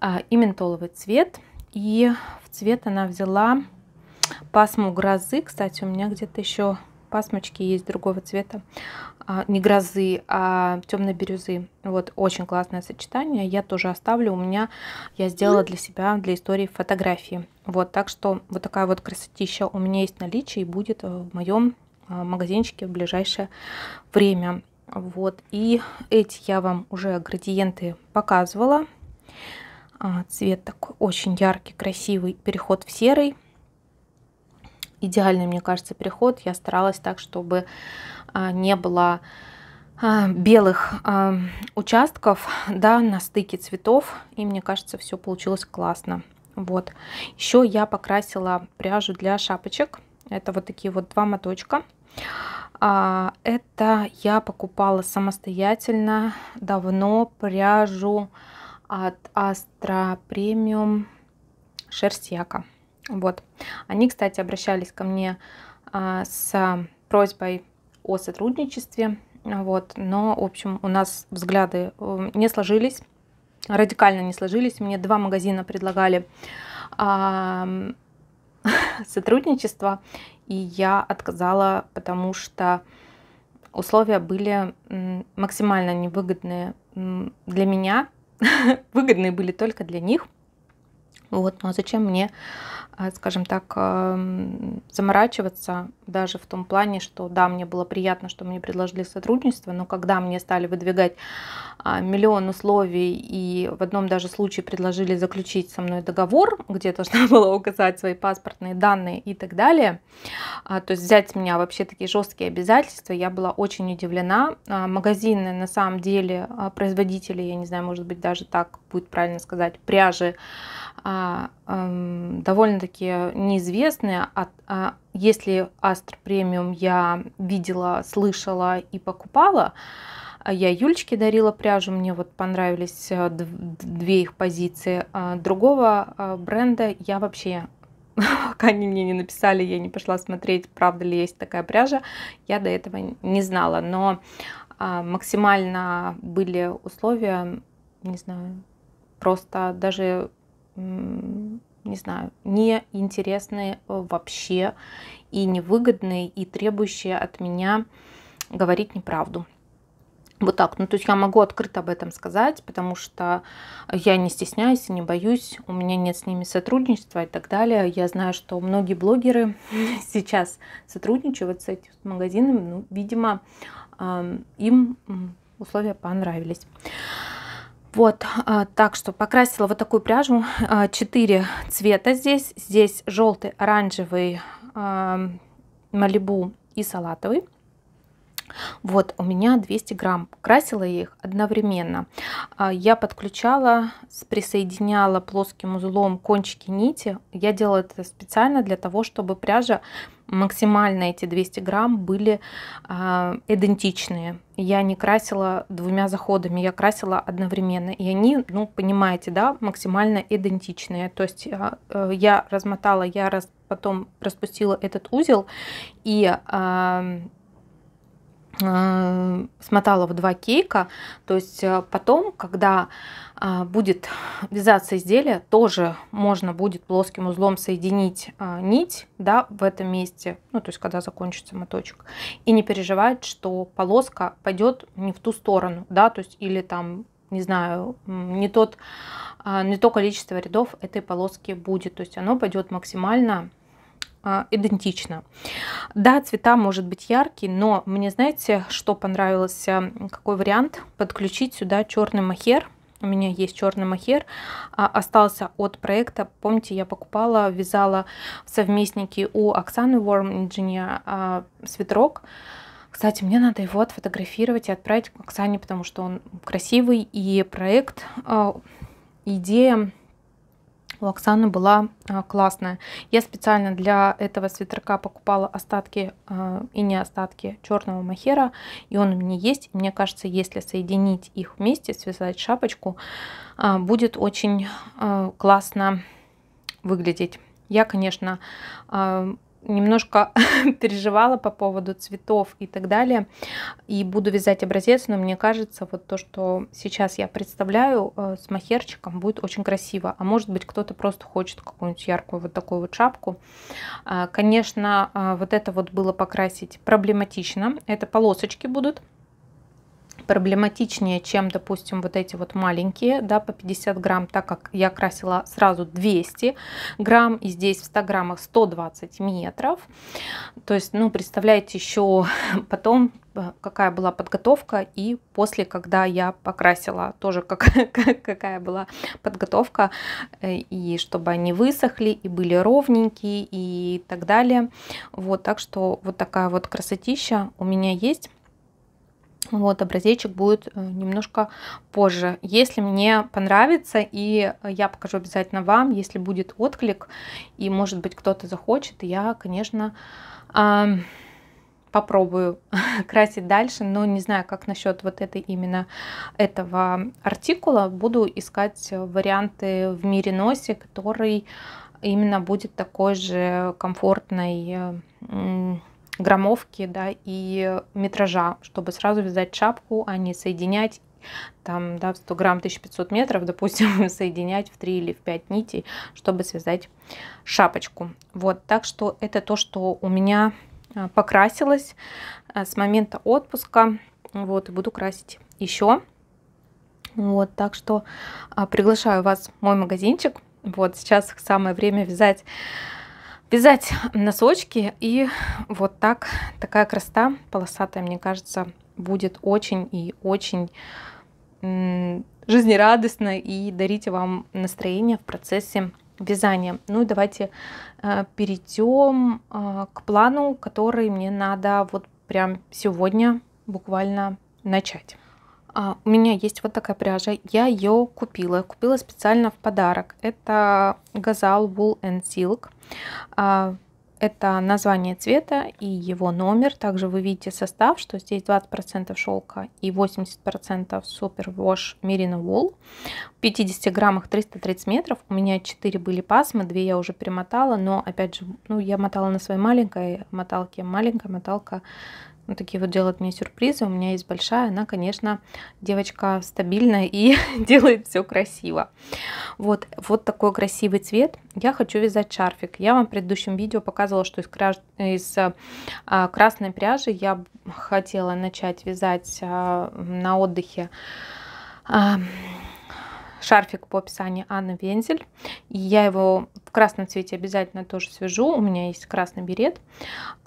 а, и ментоловый цвет. И в цвет она взяла пасму грозы. Кстати, у меня где-то еще пасмочки есть другого цвета. А, не грозы, а темной бирюзы. Вот, очень классное сочетание. Я тоже оставлю. У меня, я сделала для себя, для истории фотографии. Вот, так что вот такая вот красотища у меня есть наличие и будет в моем а, магазинчике в ближайшее время. Вот, и эти я вам уже градиенты показывала. А, цвет такой очень яркий, красивый, переход в серый идеальный, мне кажется, переход. Я старалась так, чтобы а, не было а, белых а, участков да, на стыке цветов. И мне кажется, все получилось классно. Вот. Еще я покрасила пряжу для шапочек. Это вот такие вот два моточка. Это я покупала самостоятельно давно пряжу от Astra Premium шерстяка. Вот. Они, кстати, обращались ко мне а, с просьбой о сотрудничестве. Вот. Но, в общем, у нас взгляды эм, не сложились, радикально не сложились. Мне два магазина предлагали сотрудничество, и я отказала, потому что условия были максимально невыгодные для меня, выгодные были только для них. Вот, ну а зачем мне, а, скажем так, эм, заморачиваться даже в том плане, что да, мне было приятно, что мне предложили сотрудничество, но когда мне стали выдвигать а, миллион условий и в одном даже случае предложили заключить со мной договор, где должна была указать свои паспортные данные и так далее, а, то есть взять с меня вообще такие жесткие обязательства, я была очень удивлена. Магазины на самом деле производители, я не знаю, может быть даже так будет правильно сказать, пряжи, а, эм, довольно-таки неизвестные. А, а, если Астр Премиум я видела, слышала и покупала, а я Юлечке дарила пряжу, мне вот понравились э, две их позиции. А другого а, бренда я вообще, пока они мне не написали, я не пошла смотреть, правда ли есть такая пряжа, я до этого не знала. Но максимально были условия, не знаю, просто даже не знаю, неинтересные э, вообще и невыгодные, и требующие от меня говорить неправду. Вот так. Ну, то есть я могу открыто об этом сказать, потому что я не стесняюсь и не боюсь, у меня нет с ними сотрудничества и так далее. Я знаю, что многие блогеры сейчас сотрудничают с этим магазином. Ну, видимо, им условия понравились. Вот, а, так что покрасила вот такую пряжу. А, четыре цвета здесь. Здесь желтый, оранжевый, а, малибу и салатовый. Вот, у меня 200 грамм. Красила я их одновременно. Я подключала, присоединяла плоским узлом кончики нити. Я делала это специально для того, чтобы пряжа максимально эти 200 грамм были э, идентичные. Я не красила двумя заходами, я красила одновременно. И они, ну, понимаете, да, максимально идентичные. То есть а, э, я размотала, я раз, потом распустила этот узел, и а, Э, смотала в два кейка, то есть э, потом, когда э, будет вязаться изделие, тоже можно будет плоским узлом соединить нить, да, в этом месте, ну, то есть когда закончится моточек, и не переживать, что полоска пойдет не в ту сторону, да, то есть или там не знаю, не, тот, не то количество рядов этой полоски будет. То есть оно пойдет максимально а, идентично. Да, цвета может быть яркий, но мне знаете, что понравилось, а, какой вариант? Подключить сюда черный махер. У меня есть черный махер, а, остался от проекта. Помните, я покупала, вязала в совместнике у Оксаны Worm Engineer свитерок. Кстати, мне надо его отфотографировать и отправить к Оксане, потому что он красивый и проект, идея у Оксаны была а, классная. Я специально для этого свитерка покупала остатки э, и не остатки черного махера, и он у меня есть. Мне кажется, если соединить их вместе, связать шапочку, э, будет очень э, классно выглядеть. Я, конечно, немножко переживала по поводу цветов и так далее. И буду вязать образец, но мне кажется, вот то, что сейчас я представляю э, с махерчиком, будет очень красиво. А может быть, кто-то просто хочет какую-нибудь яркую вот такую вот шапку. А, конечно, а, вот это вот было покрасить проблематично. Это полосочки будут проблематичнее, чем, допустим, вот эти вот маленькие, да, по 50 грамм, так как я красила сразу 200 грамм, и здесь в 100 граммах 120 метров. То есть, ну, представляете, еще потом э, какая была подготовка и после, когда я покрасила, тоже как какая была подготовка, э, и чтобы они высохли, и были ровненькие, и так далее. Вот, так что вот такая вот красотища у меня есть. Вот, образечек будет э, немножко позже. Если мне понравится, и я покажу обязательно вам, если будет отклик, и, может быть, кто-то захочет, я, конечно, попробую красить дальше, но не знаю, как насчет вот этой именно этого артикула. Буду искать варианты в мире носе, который именно будет такой же комфортной э, граммовки да, и метража, чтобы сразу вязать шапку, а не соединять там, да, 100 грамм 1500 метров, допустим, соединять в 3 или в 5 нитей, чтобы связать шапочку. Вот, так что это то, что у меня а, покрасилось а, с момента отпуска. Вот, и буду красить еще. Вот, так что а, приглашаю вас в мой магазинчик. Вот, сейчас самое время вязать вязать носочки. И вот так, такая красота полосатая, мне кажется, будет очень и очень жизнерадостно и дарить вам настроение в процессе вязания. Ну и давайте э, перейдем э, к плану, который мне надо вот прям сегодня буквально начать. А, у меня есть вот такая пряжа, я ее купила, купила специально в подарок. Это газал, Wool and Silk. А, это название цвета и его номер. Также вы видите состав, что здесь 20% шелка и 80% супервош мерина вол. В 50 граммах 330 метров. У меня 4 были пасмы, 2 я уже примотала, но опять же, ну я мотала на своей маленькой моталке. Маленькая моталка вот ну, такие вот делают мне сюрпризы. У меня есть большая, она, конечно, девочка стабильная и делает все красиво. Вот, вот такой красивый цвет. Я хочу вязать шарфик. Я вам в предыдущем видео показывала, что из, краж... из э, а, красной пряжи я хотела начать вязать а, на отдыхе а, шарфик по описанию Анна Вензель. И я его в красном цвете обязательно тоже свяжу. У меня есть красный берет.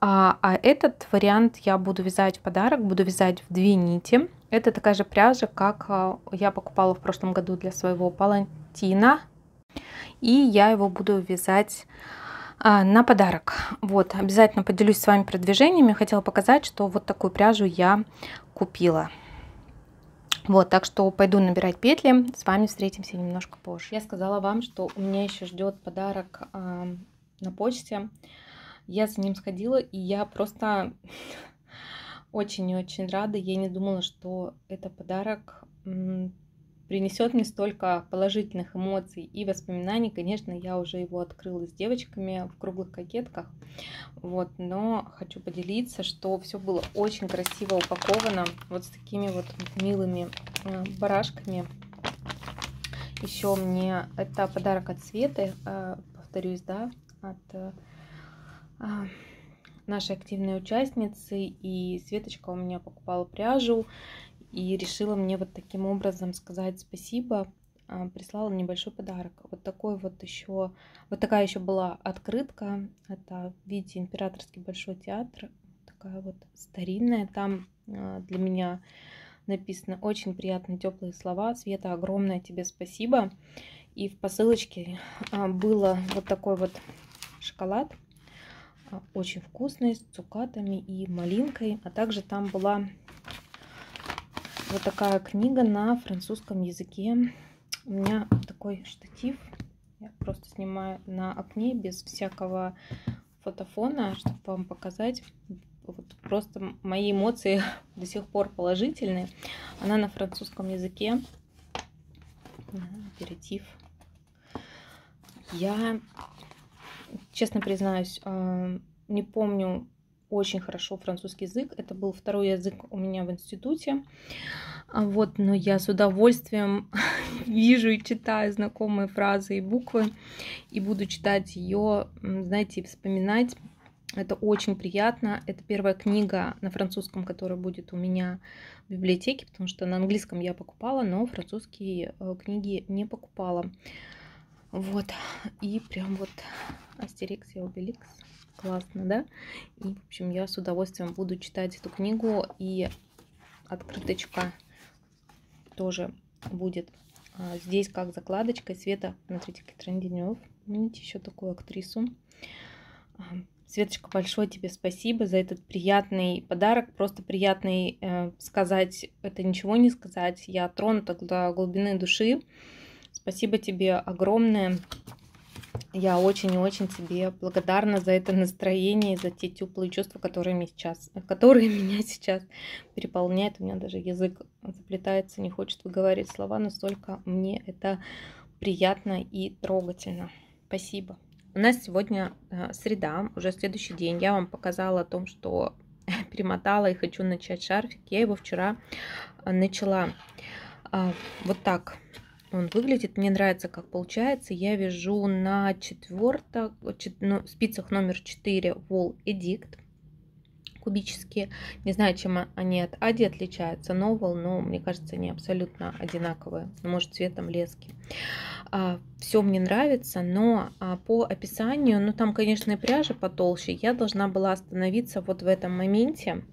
А, а этот вариант я буду вязать в подарок. Буду вязать в две нити. Это такая же пряжа, как а, я покупала в прошлом году для своего палантина. И я его буду вязать а, на подарок. Вот, обязательно поделюсь с вами продвижениями. Хотела показать, что вот такую пряжу я купила. Вот, так что пойду набирать петли. С вами встретимся немножко позже. Я сказала вам, что у меня еще ждет подарок э, на почте. Я за ним сходила, и я просто очень и очень рада. Я не думала, что это подарок принесет мне столько положительных эмоций и воспоминаний. Конечно, я уже его открыла с девочками в круглых кокетках. Вот, но хочу поделиться, что все было очень красиво упаковано вот с такими вот милыми э, барашками. Еще мне это подарок от Светы, э, повторюсь, да, от э, а, нашей активной участницы. И Светочка у меня покупала пряжу и решила мне вот таким образом сказать спасибо. А, прислала небольшой подарок. Вот такой вот еще, вот такая еще была открытка. Это, видите, императорский большой театр. Такая вот старинная. Там а, для меня написано очень приятные теплые слова. Света, огромное тебе спасибо. И в посылочке а, было вот такой вот шоколад. Очень вкусный, с цукатами и малинкой. А также там была вот такая книга на французском языке. У меня такой штатив. Я просто снимаю на окне без всякого фотофона, чтобы вам показать. Вот просто мои эмоции до сих пор положительные. Она на французском языке. Аперитив. Я, честно признаюсь, э, не помню очень хорошо французский язык. Это был второй язык у меня в институте. А вот, но я с удовольствием вижу и читаю знакомые фразы и буквы. И буду читать ее, знаете, и вспоминать. Это очень приятно. Это первая книга на французском, которая будет у меня в библиотеке, потому что на английском я покупала, но французские э, книги не покупала. Вот. И прям вот Астерикс и Обеликс классно, да? И, в общем, я с удовольствием буду читать эту книгу, и открыточка тоже будет а, здесь как закладочка. Света, смотрите, Катрин Денев, видите, еще такую актрису. А, Светочка, большое тебе спасибо за этот приятный подарок. Просто приятный э, сказать, это ничего не сказать. Я тронута до глубины души. Спасибо тебе огромное. Я очень и очень тебе благодарна за это настроение, за те теплые чувства, которые, меня сейчас, которые меня сейчас переполняют. У меня даже язык заплетается, не хочет выговаривать слова, настолько мне это приятно и трогательно. Спасибо. У нас сегодня э, среда, уже следующий день. Я вам показала о том, что перемотала и хочу начать шарфик. Я его вчера э, начала а, вот так он выглядит, мне нравится, как получается. Я вяжу на четвертых, ну, спицах номер 4 Wall Edict кубические. Не знаю, чем они от Ади отличаются, Новол, но мне кажется, они абсолютно одинаковые. Ну, может, цветом лески. А, Все мне нравится, но а, по описанию, ну там, конечно, и пряжа потолще. Я должна была остановиться вот в этом моменте,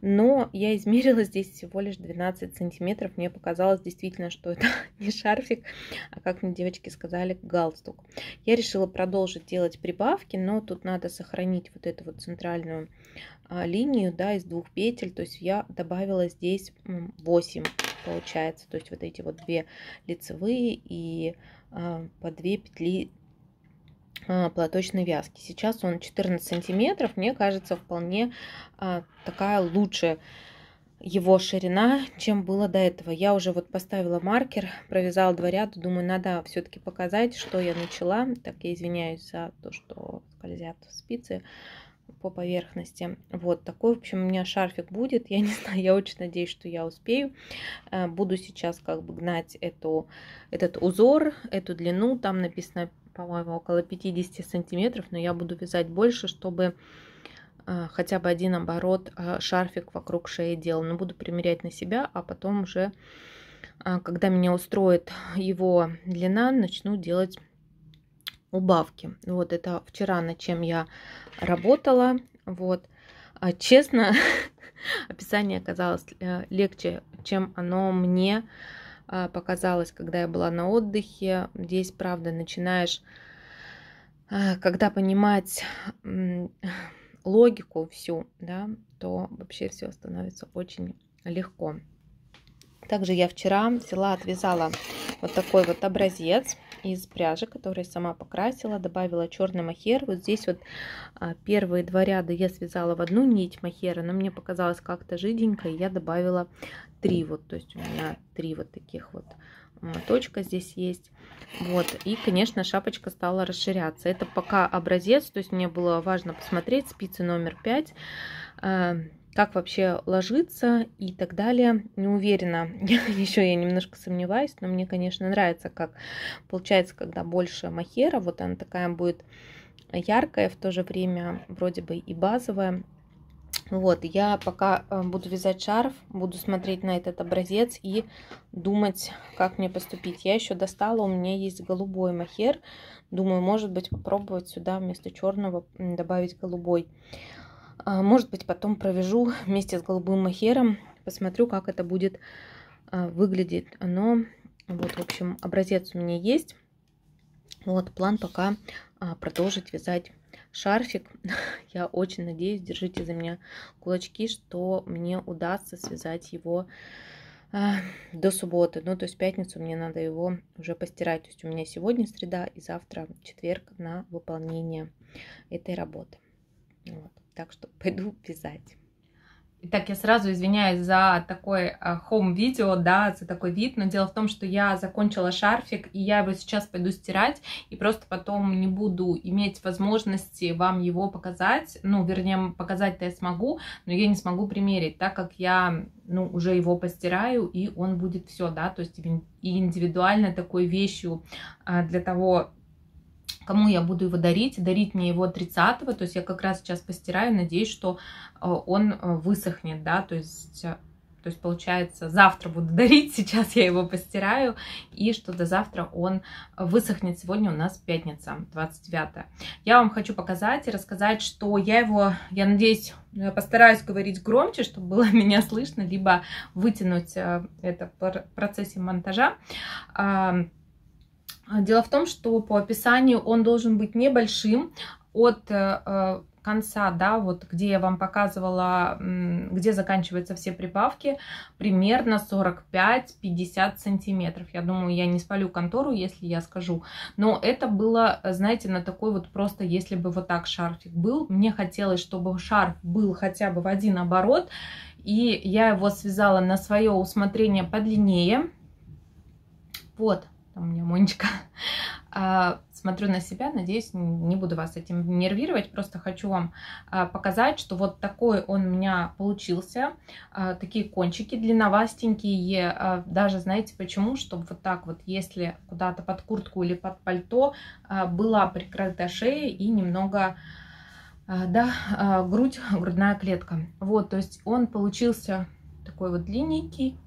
но я измерила здесь всего лишь 12 сантиметров. Мне показалось действительно, что это не шарфик, а, как мне девочки сказали, галстук. Я решила продолжить делать прибавки, но тут надо сохранить вот эту вот центральную а, линию, да, из двух петель, то есть я добавила здесь 8, получается, то есть вот эти вот две лицевые и а, по 2 петли а, платочной вязки. Сейчас он 14 сантиметров, мне кажется, вполне такая лучшая его ширина, чем было до этого. Я уже вот поставила маркер, провязала два ряда, думаю, надо все-таки показать, что я начала. Так, я извиняюсь за то, что скользят спицы по поверхности. Вот такой, в общем, у меня шарфик будет. Я не знаю, я очень надеюсь, что я успею. Э, буду сейчас как бы гнать эту, этот узор, эту длину. Там написано, по-моему, около 50 сантиметров, но я буду вязать больше, чтобы э, хотя бы один оборот э, шарфик вокруг шеи делал. Но буду примерять на себя, а потом уже, когда меня устроит его длина, начну делать убавки. Вот это вчера, над чем я работала. Вот. А, честно, описание оказалось э, легче, чем оно мне э, показалось, когда я была на отдыхе. Здесь, правда, начинаешь, э, когда понимать логику всю, да, то вообще все становится очень легко. Также я вчера взяла, отвязала вот такой вот образец из пряжи, которую я сама покрасила, добавила черный махер. Вот здесь вот а, первые два ряда я связала в одну нить махера, но мне показалось как-то жиденько, и я добавила три вот, то есть у меня три вот таких вот а, точка здесь есть. Вот. И, конечно, шапочка стала расширяться. Это пока образец, то есть мне было важно посмотреть спицы номер пять э, как вообще ложиться и так далее. Не уверена, еще я немножко сомневаюсь, но мне, конечно, нравится, как получается, когда больше махера, вот она такая будет яркая, в то же время вроде бы и базовая. Вот, я пока э, буду вязать шарф, буду смотреть на этот образец и думать, как мне поступить. Я еще достала, у меня есть голубой махер. Думаю, может быть, попробовать сюда вместо черного добавить голубой. А, может быть, потом провяжу вместе с голубым махером, посмотрю, как это будет а, выглядеть. Но вот, в общем, образец у меня есть. Вот, план пока а, продолжить вязать шарфик. Я очень надеюсь, держите за меня кулачки, что мне удастся связать его до субботы. Ну, то есть пятницу мне надо его уже постирать. То есть у меня сегодня среда и завтра четверг на выполнение этой работы. Вот. Так что пойду вязать. Итак, я сразу извиняюсь за такой хом-видео, а, да, за такой вид, но дело в том, что я закончила шарфик, и я его сейчас пойду стирать, и просто потом не буду иметь возможности вам его показать, ну, вернее, показать-то я смогу, но я не смогу примерить, так как я, ну, уже его постираю, и он будет все, да, то есть и индивидуально такой вещью а, для того кому я буду его дарить. Дарить мне его 30-го, то есть я как раз сейчас постираю, надеюсь, что э, он э, высохнет, да, то есть... Э, то есть, получается, завтра буду дарить, сейчас я его постираю, и что до завтра он высохнет. Сегодня у нас пятница, 29 Я вам хочу показать и рассказать, что я его, я надеюсь, я постараюсь говорить громче, чтобы было меня слышно, либо вытянуть это в процессе монтажа. А, дело в том, что по описанию он должен быть небольшим, от э, э, конца, да, вот где я вам показывала, где заканчиваются все прибавки, примерно 45-50 сантиметров. Я думаю, я не спалю контору, если я скажу. Но это было, знаете, на такой вот просто, если бы вот так шарфик был. Мне хотелось, чтобы шарф был хотя бы в один оборот. И я его связала на свое усмотрение подлиннее. Вот там у меня Монечка. А, смотрю на себя, надеюсь, не буду вас этим нервировать, просто хочу вам а, показать, что вот такой он у меня получился. А, такие кончики длинновастенькие, а, даже знаете почему, чтобы вот так вот, если куда-то под куртку или под пальто была прикрыта шея и немного да, грудь, грудная клетка. Вот, то есть он получился такой вот длинненький,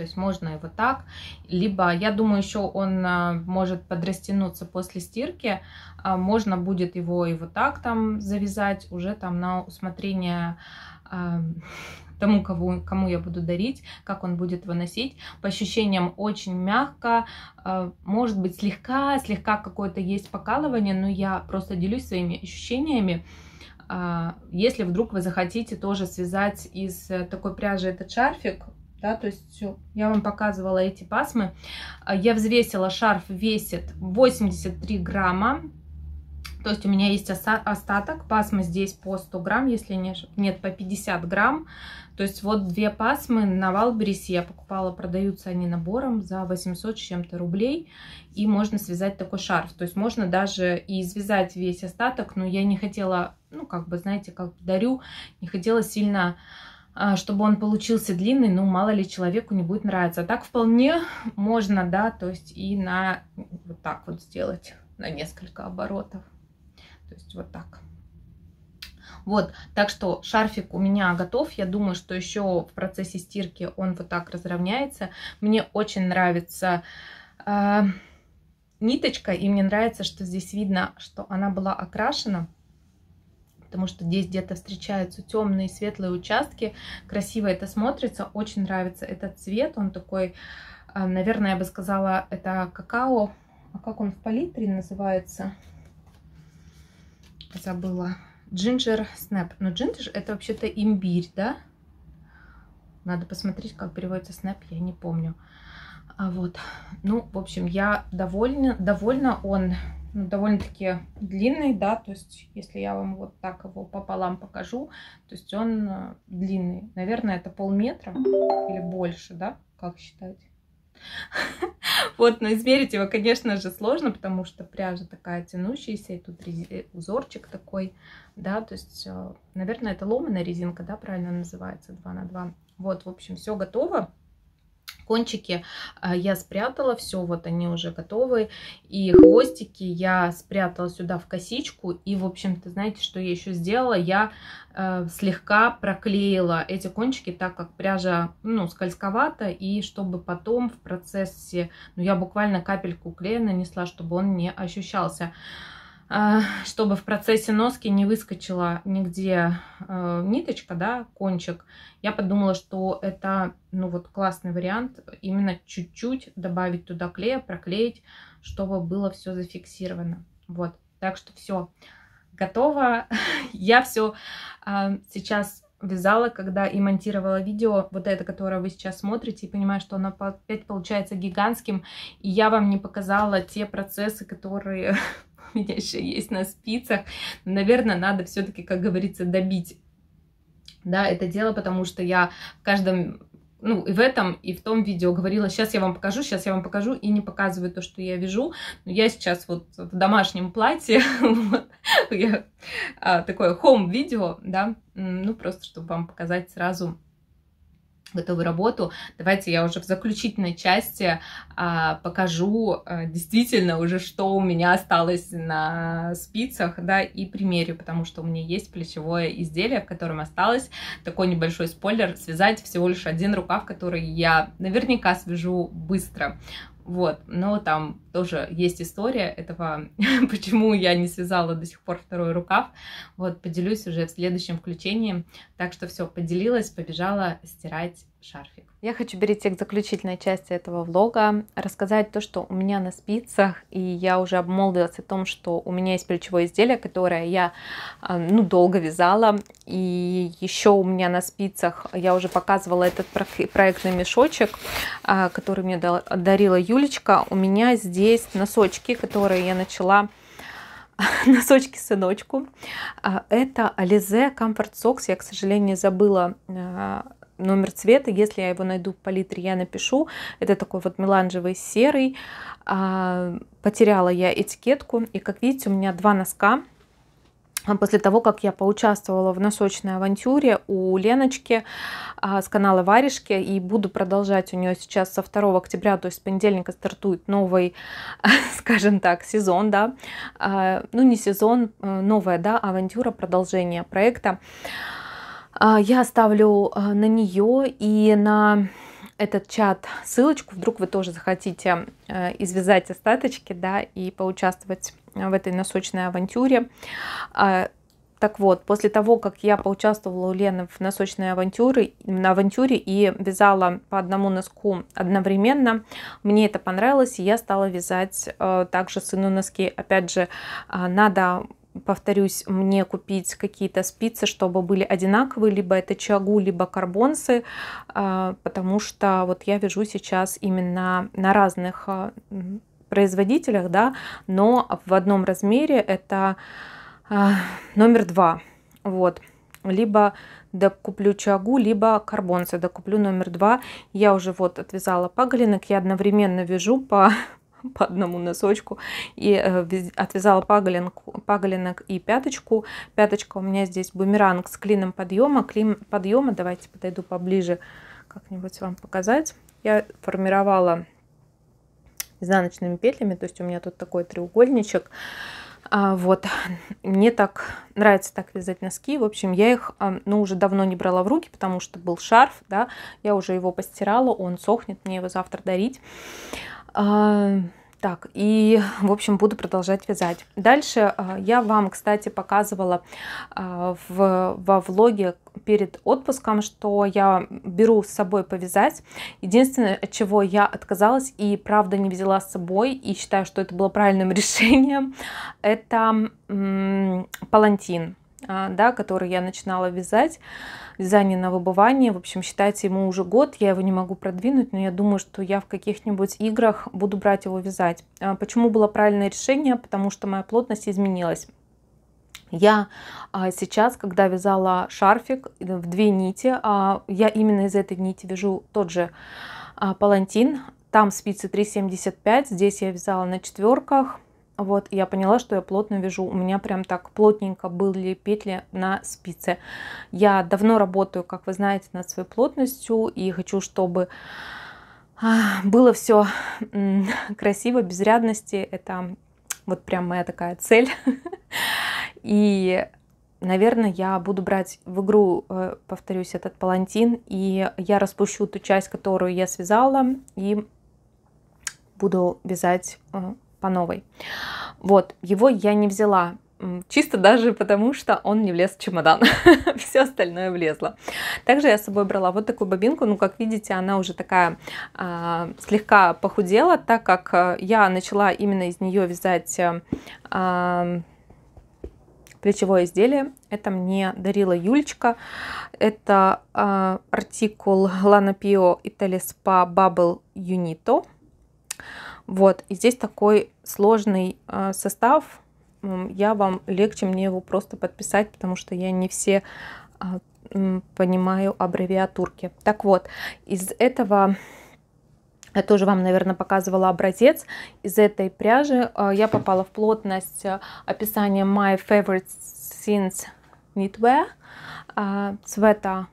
то есть можно его так. Либо, я думаю, еще он а, может подрастянуться после стирки. А, можно будет его и вот так там завязать уже там на усмотрение а, тому, кого, кому я буду дарить, как он будет его носить. По ощущениям очень мягко, может быть слегка, слегка какое-то есть покалывание, но я просто делюсь своими ощущениями. Если вдруг вы захотите тоже связать из э, такой пряжи этот шарфик, да, то есть я вам показывала эти пасмы. А, я взвесила, шарф весит 83 грамма, то есть у меня есть остаток, пасмы здесь по 100 грамм, если не нет, по 50 грамм. То есть вот две пасмы на Валберисе я покупала, продаются они набором за 800 с чем-то рублей. И можно связать такой шарф. То есть можно даже и связать весь остаток, но я не хотела, ну как бы, знаете, как дарю, не хотела сильно а, чтобы он получился длинный, ну, мало ли человеку не будет нравиться. А так вполне можно, да, то есть и на вот так вот сделать, на несколько оборотов. То есть вот так. Вот, так что шарфик у меня готов. Я думаю, что еще в процессе стирки он вот так разровняется. Мне очень нравится э, ниточка, и мне нравится, что здесь видно, что она была окрашена потому что здесь где-то встречаются темные светлые участки. Красиво это смотрится, очень нравится этот цвет, он такой, а, наверное, я бы сказала, это какао. А как он в палитре называется? Забыла. Джинджер снэп. Но джинджер это вообще-то имбирь, да? Надо посмотреть, как переводится снэп, я не помню. А вот, ну, в общем, я довольна, довольна он ну, довольно-таки длинный, да, то есть если я вам вот так его пополам покажу, то есть он э, длинный. Наверное, это полметра или больше, да, как считать. Вот, но измерить его, конечно же, сложно, потому что пряжа такая тянущаяся, и тут э, узорчик такой, да, то есть, э, наверное, это ломаная резинка, да, правильно называется, 2 на 2. Вот, в общем, все готово кончики а, я спрятала, все, вот они уже готовы. И хвостики я спрятала сюда в косичку. И, в общем-то, знаете, что я еще сделала? Я э, слегка проклеила эти кончики, так как пряжа, ну, скользковато И чтобы потом в процессе, ну, я буквально капельку клея нанесла, чтобы он не ощущался. А, чтобы в процессе носки не выскочила нигде э, ниточка, да, кончик, я подумала, что это, ну вот, классный вариант, именно чуть-чуть добавить туда клея, проклеить, чтобы было все зафиксировано, вот, так что все, готово, я все а, сейчас вязала, когда и монтировала видео, вот это, которое вы сейчас смотрите, и понимаю, что оно опять получается гигантским, и я вам не показала те процессы, которые меня еще есть на спицах. Наверное, надо все-таки, как говорится, добить да, это дело, потому что я в каждом ну, и в этом, и в том видео говорила, сейчас я вам покажу, сейчас я вам покажу, и не показываю то, что я вижу, Но я сейчас вот в домашнем платье, вот, а, такое home-видео, да, ну, просто чтобы вам показать сразу, готовую работу. Давайте я уже в заключительной части а, покажу а, действительно уже, что у меня осталось на спицах, да, и примерю, потому что у меня есть плечевое изделие, в котором осталось такой небольшой спойлер, связать всего лишь один рукав, который я наверняка свяжу быстро. Вот, но там тоже есть история этого, почему я не связала до сих пор второй рукав. Вот, поделюсь уже в следующем включении. Так что все, поделилась, побежала стирать шарфик. Я хочу перейти к заключительной части этого влога, рассказать то, что у меня на спицах, и я уже обмолвилась о том, что у меня есть плечевое изделие, которое я а, ну, долго вязала, и еще у меня на спицах, я уже показывала этот проектный мешочек, а, который мне дарила Юлечка, у меня здесь носочки, которые я начала носочки сыночку. А, это Alize Comfort Socks. Я, к сожалению, забыла номер цвета, если я его найду в палитре, я напишу. Это такой вот меланжевый серый. А, потеряла я этикетку. И как видите, у меня два носка. А после того, как я поучаствовала в носочной авантюре у Леночки а, с канала Варежки и буду продолжать у нее сейчас со 2 октября, то есть с понедельника стартует новый, скажем так, сезон, да, а, ну не сезон, э, новая, да, авантюра, продолжение проекта. А, я оставлю а, на нее и на этот чат ссылочку, вдруг вы тоже захотите а, извязать остаточки, да, и поучаствовать в этой носочной авантюре. Так вот, после того, как я поучаствовала у Лены в носочной авантюре, на авантюре и вязала по одному носку одновременно, мне это понравилось, и я стала вязать также сыну носки. Опять же, надо повторюсь, мне купить какие-то спицы, чтобы были одинаковые, либо это чагу, либо карбонцы, а, потому что вот я вяжу сейчас именно на разных а, производителях, да, но в одном размере это а, номер два, вот, либо докуплю чагу, либо карбонцы, докуплю номер два. Я уже вот отвязала паголинок, я одновременно вяжу по по одному носочку и э, отвязала паголинку, паголинок и пяточку. Пяточка у меня здесь бумеранг с клином подъема. Клин подъема, давайте подойду поближе как-нибудь вам показать. Я формировала изнаночными петлями, то есть у меня тут такой треугольничек. А, вот, мне так нравится так вязать носки. В общем, я их, ну, уже давно не брала в руки, потому что был шарф, да, я уже его постирала, он сохнет, мне его завтра дарить. А, так, и, в общем, буду продолжать вязать. Дальше а, я вам, кстати, показывала а, в, во влоге перед отпуском, что я беру с собой повязать. Единственное, от чего я отказалась и, правда, не взяла с собой, и считаю, что это было правильным решением, это палантин. А, да, который я начинала вязать, вязание на выбывание. В общем, считайте, ему уже год, я его не могу продвинуть, но я думаю, что я в каких-нибудь играх буду брать его вязать. А, почему было правильное решение? Потому что моя плотность изменилась. Я а, сейчас, когда вязала шарфик э, в две нити, я именно из этой нити вяжу тот же палантин. Там спицы 3,75, здесь я вязала на четверках вот, я поняла, что я плотно вяжу. У меня прям так плотненько были петли на спице. Я давно работаю, как вы знаете, над своей плотностью и хочу, чтобы а, было все красиво, без рядности. Это вот прям моя такая цель. И, наверное, я буду брать в игру, э, повторюсь, этот палантин, и я распущу ту часть, которую я связала, и буду вязать э, по новой. Вот, его я не взяла, чисто даже потому, что он не влез в чемодан. Все остальное влезло. Также я с собой брала вот такую бобинку. Ну, как видите, она уже такая э, слегка похудела, так как э, я начала именно из нее вязать э, а, плечевое изделие. Это мне дарила Юлечка. Это э, артикул Lana Pio Italy Spa Bubble Unito. Вот, и здесь такой сложный а, состав. Я вам легче мне его просто подписать, потому что я не все а, понимаю аббревиатурки. Так вот, из этого я тоже вам, наверное, показывала образец из этой пряжи. А, я попала в плотность описания My Favorite Since Knitwear цвета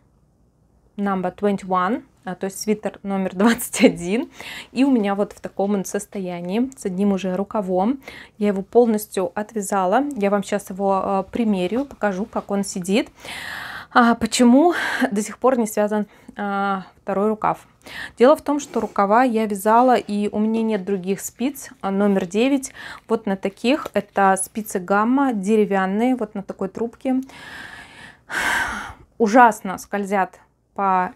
number 21. А, то есть свитер номер 21. И у меня вот в таком состоянии, с одним уже рукавом. Я его полностью отвязала. Я вам сейчас его а, примерю, покажу, как он сидит. А почему до сих пор не связан а, второй рукав? Дело в том, что рукава я вязала, и у меня нет других спиц, а номер 9. Вот на таких, это спицы гамма, деревянные, вот на такой трубке. Ужасно скользят по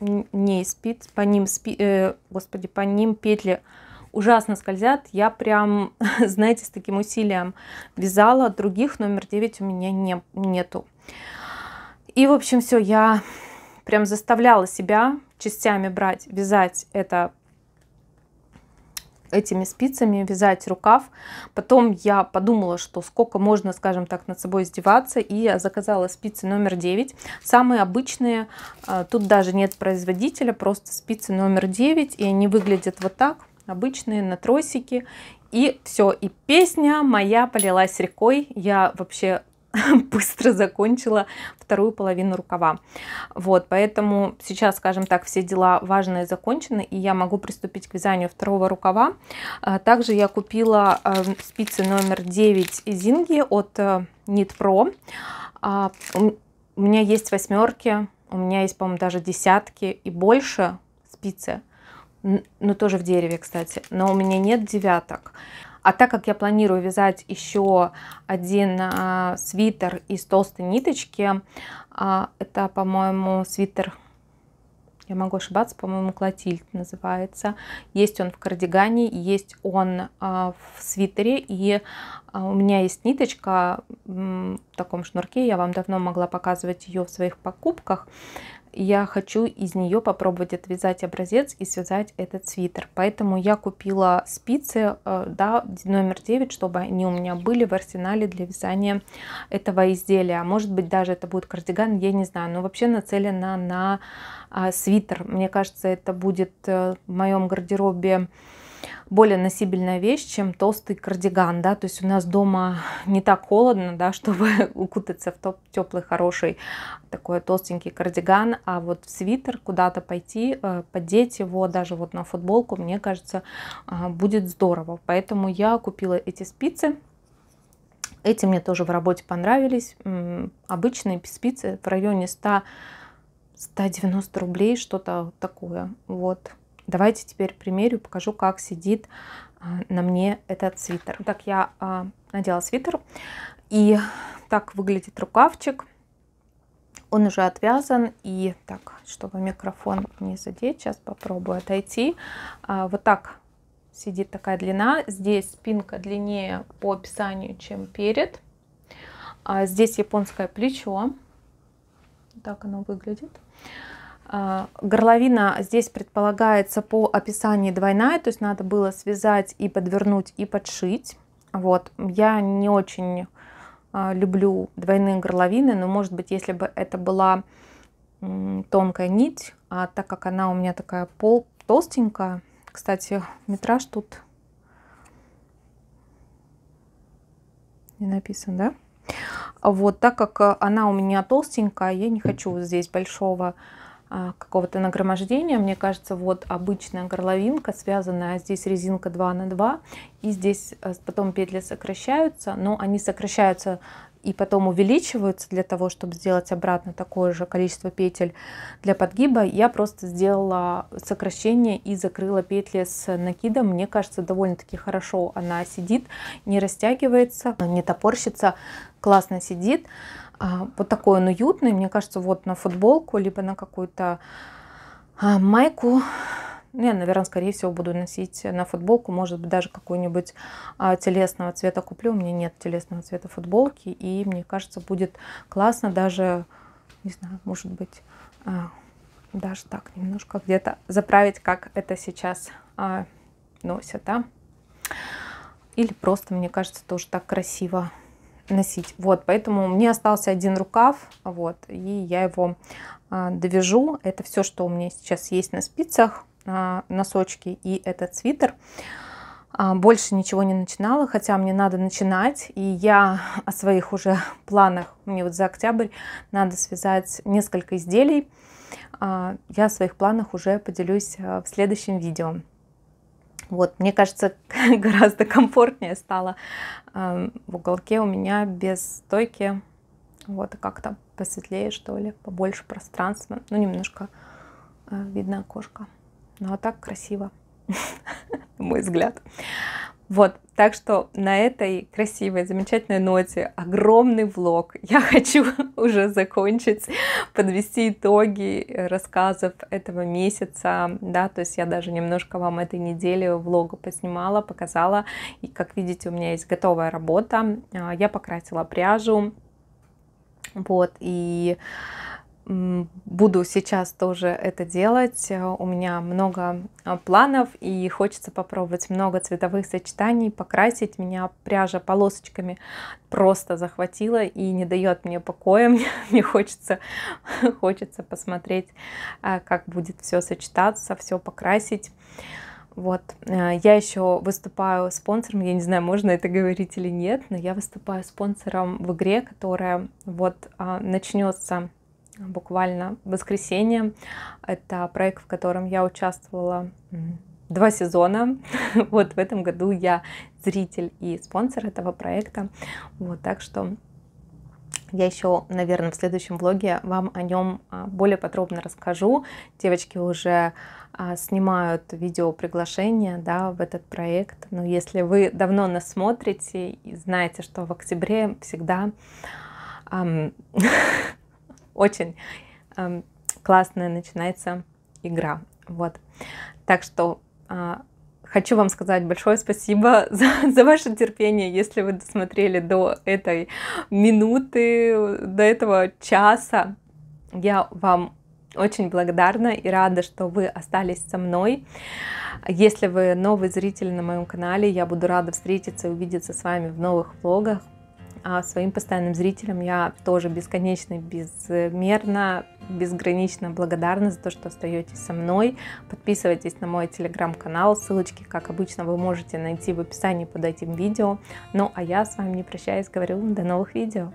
не спит по ним, спи, э, господи, по ним петли ужасно скользят. Я прям, знаете, с таким усилием вязала. Других номер 9 у меня не, нету. И, в общем, все, я прям заставляла себя частями брать, вязать это этими спицами вязать рукав. Потом я подумала, что сколько можно, скажем так, над собой издеваться, и заказала спицы номер 9. Самые обычные, э, тут даже нет производителя, просто спицы номер 9, и они выглядят вот так, обычные, на тросики. И все, и песня моя полилась рекой. Я вообще быстро закончила вторую половину рукава. Вот, поэтому сейчас, скажем так, все дела важные закончены, и я могу приступить к вязанию второго рукава. А, также я купила а, спицы номер 9 Зинги от э, Knit Pro. А, у меня есть восьмерки, у меня есть, по-моему, даже десятки и больше спицы. но тоже в дереве, кстати. Но у меня нет девяток. А так как я планирую вязать еще один а, свитер из толстой ниточки, а, это, по-моему, свитер, я могу ошибаться, по-моему, Клотильд называется. Есть он в кардигане, есть он а, в свитере, и а, у меня есть ниточка в таком шнурке, я вам давно могла показывать ее в своих покупках я хочу из нее попробовать отвязать образец и связать этот свитер. Поэтому я купила спицы, э, да, номер 9, чтобы они у меня были в арсенале для вязания этого изделия. А может быть, даже это будет кардиган, я не знаю, но вообще нацелена на а, свитер. Мне кажется, это будет э, в моем гардеробе более носибельная вещь, чем толстый кардиган, да, то есть у нас дома не так холодно, да, чтобы укутаться в топ теплый, хороший такой толстенький кардиган, а вот в свитер куда-то пойти, э, подеть его даже вот на футболку, мне кажется, э, будет здорово. Поэтому я купила эти спицы, эти мне тоже в работе понравились. Обычные спицы в районе 100 190 рублей, что-то такое. Вот. Давайте теперь примерю, покажу, как сидит а, на мне этот свитер. Так, я а, надела свитер, и так выглядит рукавчик. Он уже отвязан, и так, чтобы микрофон не задеть, сейчас попробую отойти. А, вот так сидит такая длина. Здесь спинка длиннее по описанию, чем перед. Здесь японское плечо. Так оно выглядит. А, горловина здесь предполагается по описанию двойная, то есть надо было связать и подвернуть, и подшить. Вот. Я не очень а, люблю двойные горловины, но может быть, если бы это была тонкая нить, а так как она у меня такая пол толстенькая, кстати, метраж тут не написан, да? Вот, так как она у меня толстенькая, я не хочу здесь большого а, какого-то нагромождения. Мне кажется, вот обычная горловинка, связанная а здесь резинка 2 на 2, и здесь э, потом петли сокращаются, но они сокращаются и потом увеличиваются для того, чтобы сделать обратно такое же количество петель для подгиба, я просто сделала сокращение и закрыла петли с накидом. Мне кажется, довольно-таки хорошо она сидит, не растягивается, не топорщится, классно сидит. А, вот такой он уютный, мне кажется, вот на футболку, либо на какую-то а, майку. Ну, я, наверное, скорее всего, буду носить на футболку, может быть, даже какую-нибудь а, телесного цвета куплю. У меня нет телесного цвета футболки, и мне кажется, будет классно даже, не знаю, может быть, даже так немножко где-то заправить, как это сейчас носят, да? Или просто, мне кажется, тоже так красиво носить. Вот, поэтому мне остался один рукав, вот, и я его а, довяжу. Это все, что у меня сейчас есть на спицах, а, носочки и этот свитер. А, больше ничего не начинала, хотя мне надо начинать, и я о своих уже планах, мне вот за октябрь надо связать несколько изделий. А, я о своих планах уже поделюсь а, в следующем видео. Вот, мне кажется, гораздо комфортнее стало эм, в уголке у меня без стойки. Вот, а как-то посветлее, что ли, побольше пространства. Ну, немножко э, видно окошко. Ну, а так красиво, мой взгляд. Вот, так что на этой красивой, замечательной ноте огромный влог. Я хочу уже закончить, подвести итоги э, рассказов этого месяца, да, то есть я даже немножко вам этой недели влога поснимала, показала, и как видите, у меня есть готовая работа, а, я покрасила пряжу, вот, и буду сейчас тоже это делать. У меня много а, планов и хочется попробовать много цветовых сочетаний, покрасить. Меня пряжа полосочками просто захватила и не дает мне покоя. Мне, мне хочется, хочется посмотреть, а, как будет все сочетаться, все покрасить. Вот. Э, я еще выступаю спонсором, я не знаю, можно это говорить или нет, но я выступаю спонсором в игре, которая вот а, начнется буквально воскресенье. Это проект, в котором я участвовала два сезона. Вот в этом году я зритель и спонсор этого проекта. Вот, так что я еще, наверное, в следующем влоге вам о нем а, более подробно расскажу. Девочки уже а, снимают видео приглашение да, в этот проект. Но если вы давно нас смотрите и знаете, что в октябре всегда очень э, классная начинается игра. Вот. Так что э, хочу вам сказать большое спасибо за, за ваше терпение, если вы досмотрели до этой минуты, до этого часа. Я вам очень благодарна и рада, что вы остались со мной. Если вы новый зритель на моем канале, я буду рада встретиться и увидеться с вами в новых влогах. А своим постоянным зрителям я тоже бесконечно, безмерно, безгранично благодарна за то, что остаетесь со мной. Подписывайтесь на мой телеграм-канал, ссылочки, как обычно, вы можете найти в описании под этим видео. Ну а я с вами не прощаюсь, говорю до новых видео.